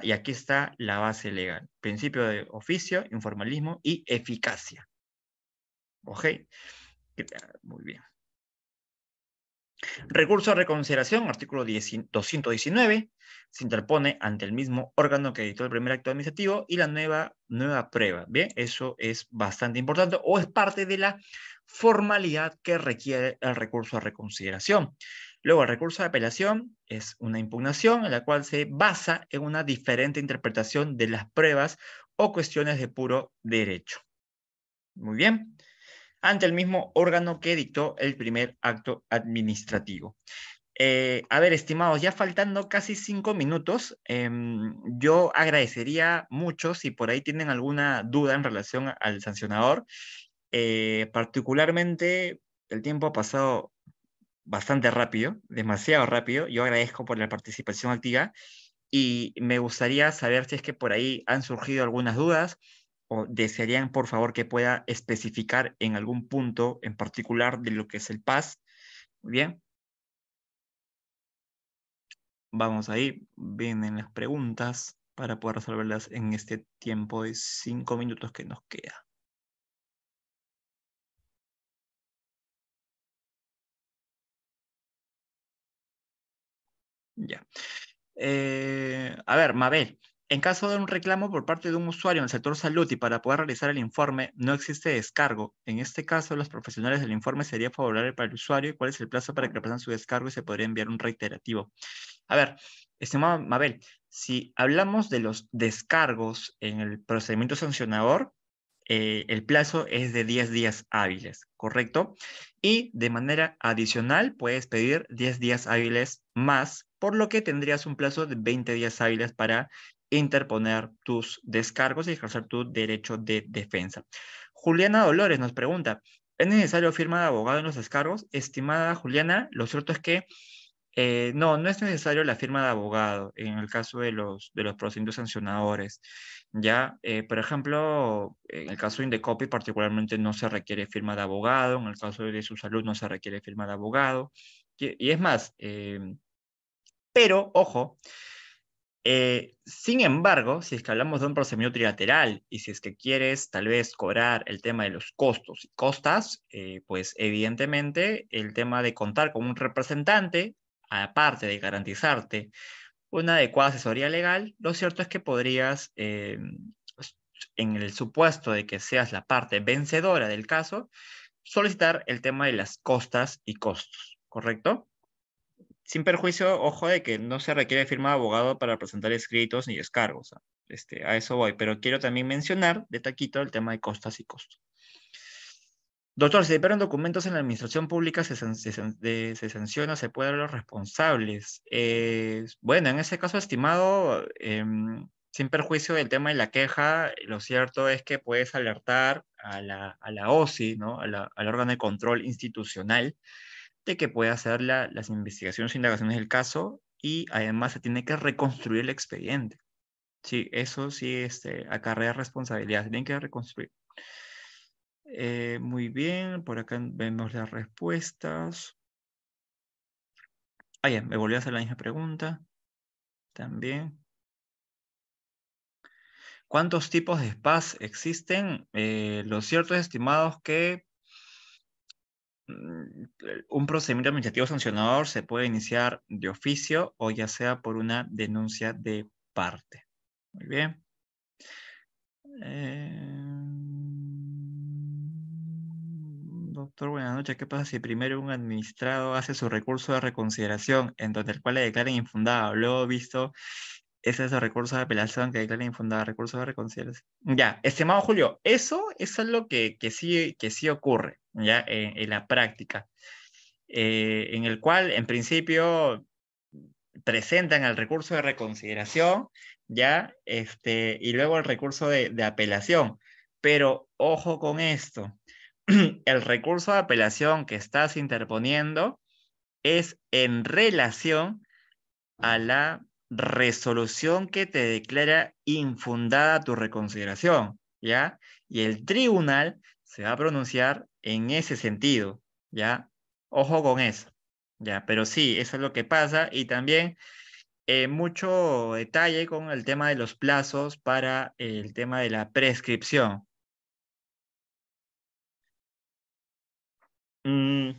Y aquí está la base legal. Principio de oficio, informalismo y eficacia. ¿Ok? Muy bien. Recurso a reconsideración, artículo 219, se interpone ante el mismo órgano que editó el primer acto administrativo y la nueva, nueva prueba. Bien, eso es bastante importante o es parte de la formalidad que requiere el recurso a reconsideración. Luego, el recurso de apelación es una impugnación en la cual se basa en una diferente interpretación de las pruebas o cuestiones de puro derecho. Muy bien. Ante el mismo órgano que dictó el primer acto administrativo. Eh, a ver, estimados, ya faltando casi cinco minutos, em, yo agradecería mucho si por ahí tienen alguna duda en relación al sancionador. Eh, particularmente, el tiempo ha pasado bastante rápido, demasiado rápido. Yo agradezco por la participación activa y me gustaría saber si es que por ahí han surgido algunas dudas o desearían, por favor, que pueda especificar en algún punto en particular de lo que es el PAS. Bien. Vamos ahí, vienen las preguntas para poder resolverlas en este tiempo de cinco minutos que nos queda. Ya. Eh, a ver, Mabel, en caso de un reclamo por parte de un usuario en el sector salud y para poder realizar el informe, no existe descargo. En este caso, los profesionales del informe sería favorable para el usuario. ¿Cuál es el plazo para que repasen su descargo y se podría enviar un reiterativo? A ver, estimado Mabel, si hablamos de los descargos en el procedimiento sancionador, eh, el plazo es de 10 días hábiles, ¿correcto? Y de manera adicional puedes pedir 10 días hábiles más, por lo que tendrías un plazo de 20 días hábiles para interponer tus descargos y ejercer tu derecho de defensa. Juliana Dolores nos pregunta, ¿es necesario firma de abogado en los descargos? Estimada Juliana, lo cierto es que eh, no, no es necesario la firma de abogado en el caso de los, de los procedimientos sancionadores. ¿ya? Eh, por ejemplo, en el caso de Indecopy particularmente no se requiere firma de abogado, en el caso de su salud no se requiere firma de abogado, y, es más, em, pero, ojo, eh, sin embargo, si es que hablamos de un procedimiento trilateral y si es que quieres tal vez cobrar el tema de los costos y costas, eh, pues evidentemente el tema de contar con un representante, aparte de garantizarte una adecuada asesoría legal, lo cierto es que podrías, eh, en el supuesto de que seas la parte vencedora del caso, solicitar el tema de las costas y costos, ¿correcto? Sin perjuicio, ojo, de que no se requiere firma de abogado para presentar escritos ni descargos. Este, a eso voy, pero quiero también mencionar de taquito el tema de costas y costos. Doctor, si liberan documentos en la administración pública, se, se, sanciona, se puede a los responsables. Eh, bueno, en ese caso, estimado, em, sin perjuicio del tema de la queja, lo cierto es que puedes alertar a la, a la OSI, ¿no? al órgano de control institucional, de que puede hacer las investigaciones e indagaciones del caso y además se tiene que reconstruir el expediente. Sí, eso sí este, acarrea responsabilidad, se tiene que reconstruir. Eh, muy bien, por acá vemos las respuestas. Ah, me volvió a hacer la misma pregunta. También. ¿Cuántos tipos de spas existen? Eh, lo cierto es, estimados, que mm, un procedimiento administrativo sancionador se puede iniciar de oficio o ya sea por una denuncia de parte. Muy bien. Eh, Doctor, buenas noches. ¿Qué pasa si primero un administrado hace su recurso de reconsideración, en donde el cual le declaren infundado? Luego visto ese es el recurso de apelación que declara infundado, recurso de reconsideración. Ya, estimado Julio, eso, es lo que, que, sí, que sí ocurre ya eh, en, la práctica, eh, en el cual en principio presentan el recurso de reconsideración, ya, este, y luego el recurso de apelación. Pero ojo con esto, el recurso de apelación que estás interponiendo es en relación a la resolución que te declara infundada tu reconsideración, ¿ya? Y el tribunal se va a pronunciar en ese sentido, ¿ya? Ojo con eso, ¿ya? Pero sí, eso es lo que pasa y también eh, mucho detalle con el tema de los plazos para el tema de la prescripción, Mm,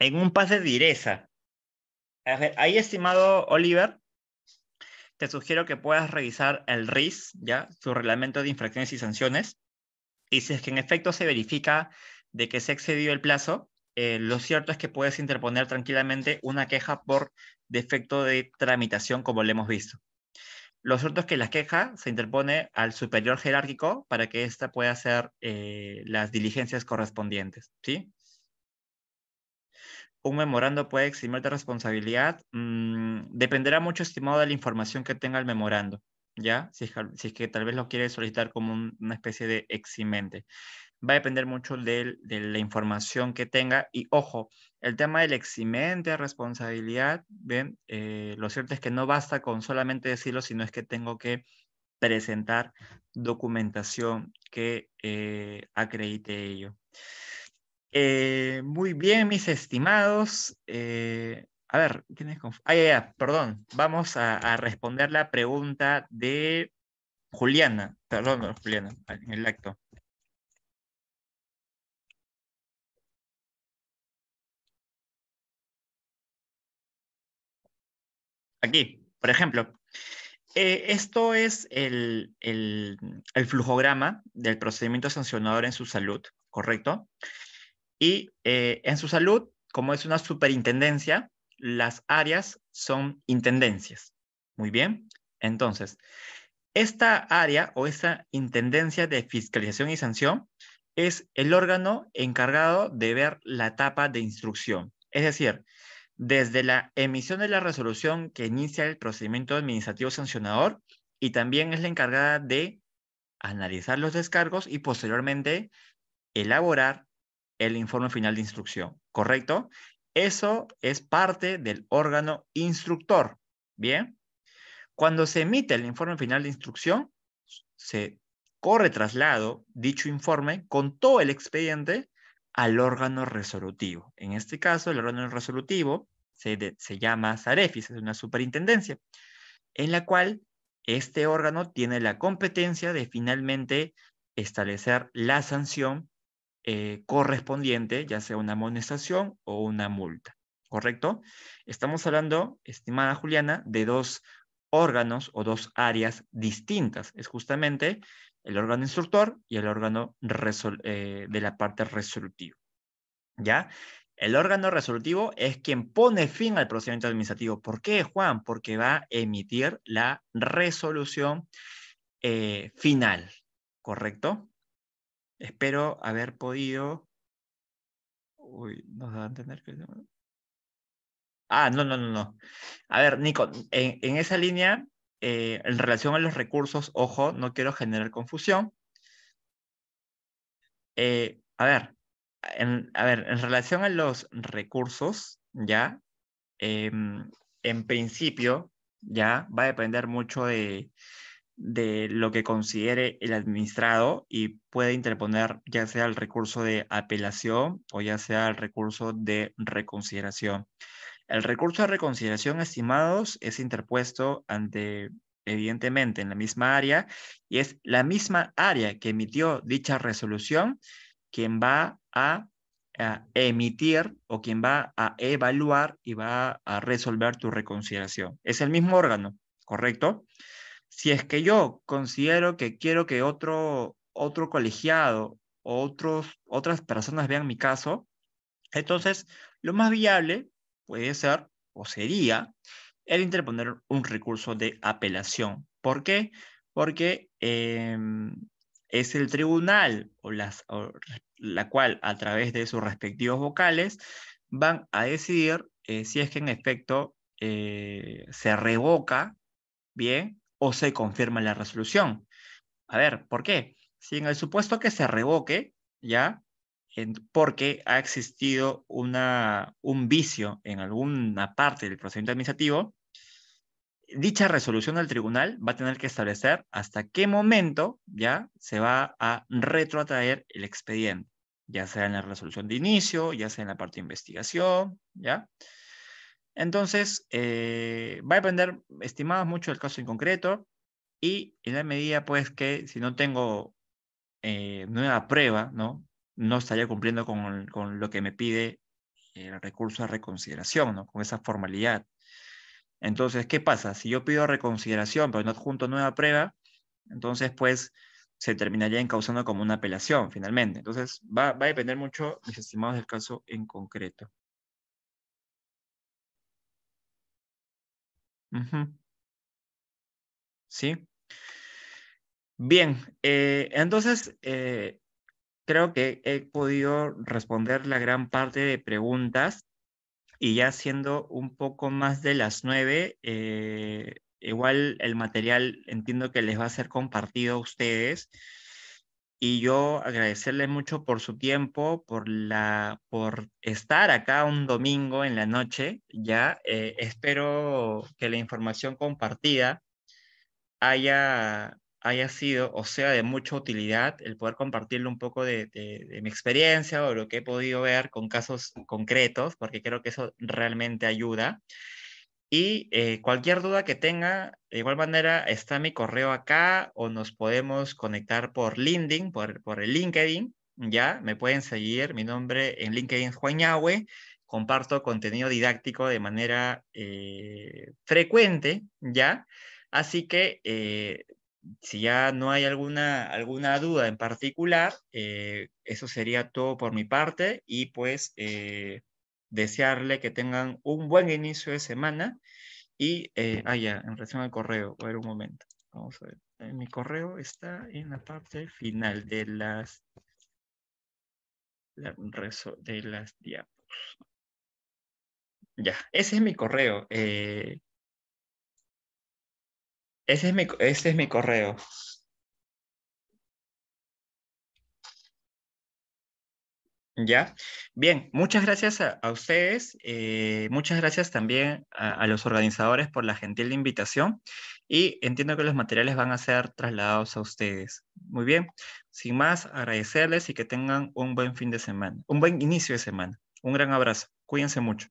en un pase de direza ahí, estimado Oliver, te sugiero que puedas revisar el RIS, ¿ya? su reglamento de infracciones y sanciones. Y si es que en efecto se verifica de que se excedió el plazo, eh, lo cierto es que puedes interponer tranquilamente una queja por defecto de tramitación, como lo hemos visto. Lo cierto es que la queja se interpone al superior jerárquico para que ésta pueda hacer eh, las diligencias correspondientes. ¿sí? un memorando puede eximir de responsabilidad, mm, dependerá mucho, estimado, de la información que tenga el memorando, ¿ya? Si es que, tal vez lo quiere solicitar como una especie de eximente. Va a depender mucho de, la información que tenga. Y ojo, el tema del eximente, de responsabilidad, eh, lo cierto es que no basta con solamente decirlo, sino es que tengo que presentar documentación que eh, acredite ello. Eh, muy bien, mis estimados. Eh, a ver, ¿quién Ah, ya, ya, perdón. Vamos a, responder la pregunta de Juliana. Perdón, Juliana, ah, en el acto. Aquí, por ejemplo, eh, esto es el, el, el flujograma del procedimiento sancionador en su salud, ¿correcto? Y eh, en su salud, como es una superintendencia, las áreas son intendencias. Muy bien. Entonces, esta área o esta intendencia de fiscalización y sanción es el órgano encargado de ver la etapa de instrucción. Es decir, desde la emisión de la resolución que inicia el procedimiento administrativo sancionador y también es la encargada de analizar los descargos y posteriormente elaborar el informe final de instrucción, ¿correcto? Eso es parte del órgano instructor, ¿bien? Cuando se emite el informe final de instrucción, se corre traslado dicho informe con todo el expediente al órgano resolutivo. En este caso, el órgano resolutivo se, se llama Sarefis, es una superintendencia, en la cual este órgano tiene la competencia de finalmente establecer la sanción eh, correspondiente, ya sea una amonestación o una multa, ¿correcto? Estamos hablando, estimada Juliana, de dos órganos o dos áreas distintas. Es justamente el órgano instructor y el órgano eh, de la parte resolutiva. ¿Ya? El órgano resolutivo es quien pone fin al procedimiento administrativo. ¿Por qué, Juan? Porque va a emitir la resolución eh, final, ¿correcto? Espero haber podido. Uy, nos va a entender que. Ah, no, no, no, no. A ver, Nico, en, esa línea, eh, en relación a los recursos, ojo, no quiero generar confusión. Eh, a ver, en, a ver, en relación a los recursos, ya, em, en principio, ya va a depender mucho de, de lo que considere el administrado y puede interponer ya sea el recurso de apelación o ya sea el recurso de reconsideración. El recurso de reconsideración, estimados, es interpuesto ante, evidentemente, en la misma área y es la misma área que emitió dicha resolución quien va a, emitir o quien va a evaluar y va a resolver tu reconsideración. Es el mismo órgano, ¿correcto? si es que yo considero que quiero que otro, otro colegiado o otros, otras personas vean mi caso, entonces lo más viable puede ser o sería el interponer un recurso de apelación. ¿Por qué? Porque em, es el tribunal o, las, la cual a través de sus respectivos vocales van a decidir eh, si es que en efecto eh, se revoca, bien, o se confirma la resolución. A ver, ¿por qué? Si en el supuesto que se revoque, ¿ya? En, porque ha existido un vicio en alguna parte del procedimiento administrativo, dicha resolución del tribunal va a tener que establecer hasta qué momento ya se va a retrotraer el expediente, ya sea en la resolución de inicio, ya sea en la parte de investigación, ¿ya? Entonces, eh, va a depender, estimados, mucho del caso en concreto y en la medida, pues, que si no tengo eh, nueva prueba, ¿no? No estaría cumpliendo con, lo que me pide el recurso de reconsideración, ¿no? Con esa formalidad. Entonces, ¿qué pasa? Si yo pido reconsideración, pero no adjunto nueva prueba, entonces, pues, se terminaría encauzando como una apelación, finalmente. Entonces, va, va a depender mucho, mis estimados, del caso en concreto. Sí. Bien, eh, entonces eh, creo que he podido responder la gran parte de preguntas y ya siendo un poco más de las nueve, eh, igual el material entiendo que les va a ser compartido a ustedes y yo agradecerle mucho por su tiempo, por, la, por estar acá un domingo en la noche. Ya eh, espero que la información compartida haya, haya sido o sea de mucha utilidad, el poder compartirle un poco de, de, de mi experiencia o lo que he podido ver con casos concretos, porque creo que eso realmente ayuda. Y eh, cualquier duda que tenga, de igual manera está mi correo acá o nos podemos conectar por LinkedIn, por, el LinkedIn, ¿ya? Me pueden seguir, mi nombre en LinkedIn es Juan Yahue, Comparto contenido didáctico de manera eh, frecuente, ¿ya? Así que eh, si ya no hay alguna, alguna duda en particular, eso sería todo por mi parte y pues desearle que tengan un buen inicio de semana y, eh, ah, ya, en relación al correo, a ver un momento, vamos a ver, eh, mi correo está en la parte final de las, de las diapos. Ya, ese es mi correo. Eh, ese, es mi, ese es mi correo. ¿Ya? Bien, muchas gracias a, ustedes, eh, muchas gracias también a, los organizadores por la gentil invitación y entiendo que los materiales van a ser trasladados a ustedes. Muy bien, sin más, agradecerles y que tengan un buen fin de semana, un buen inicio de semana. Un gran abrazo, cuídense mucho.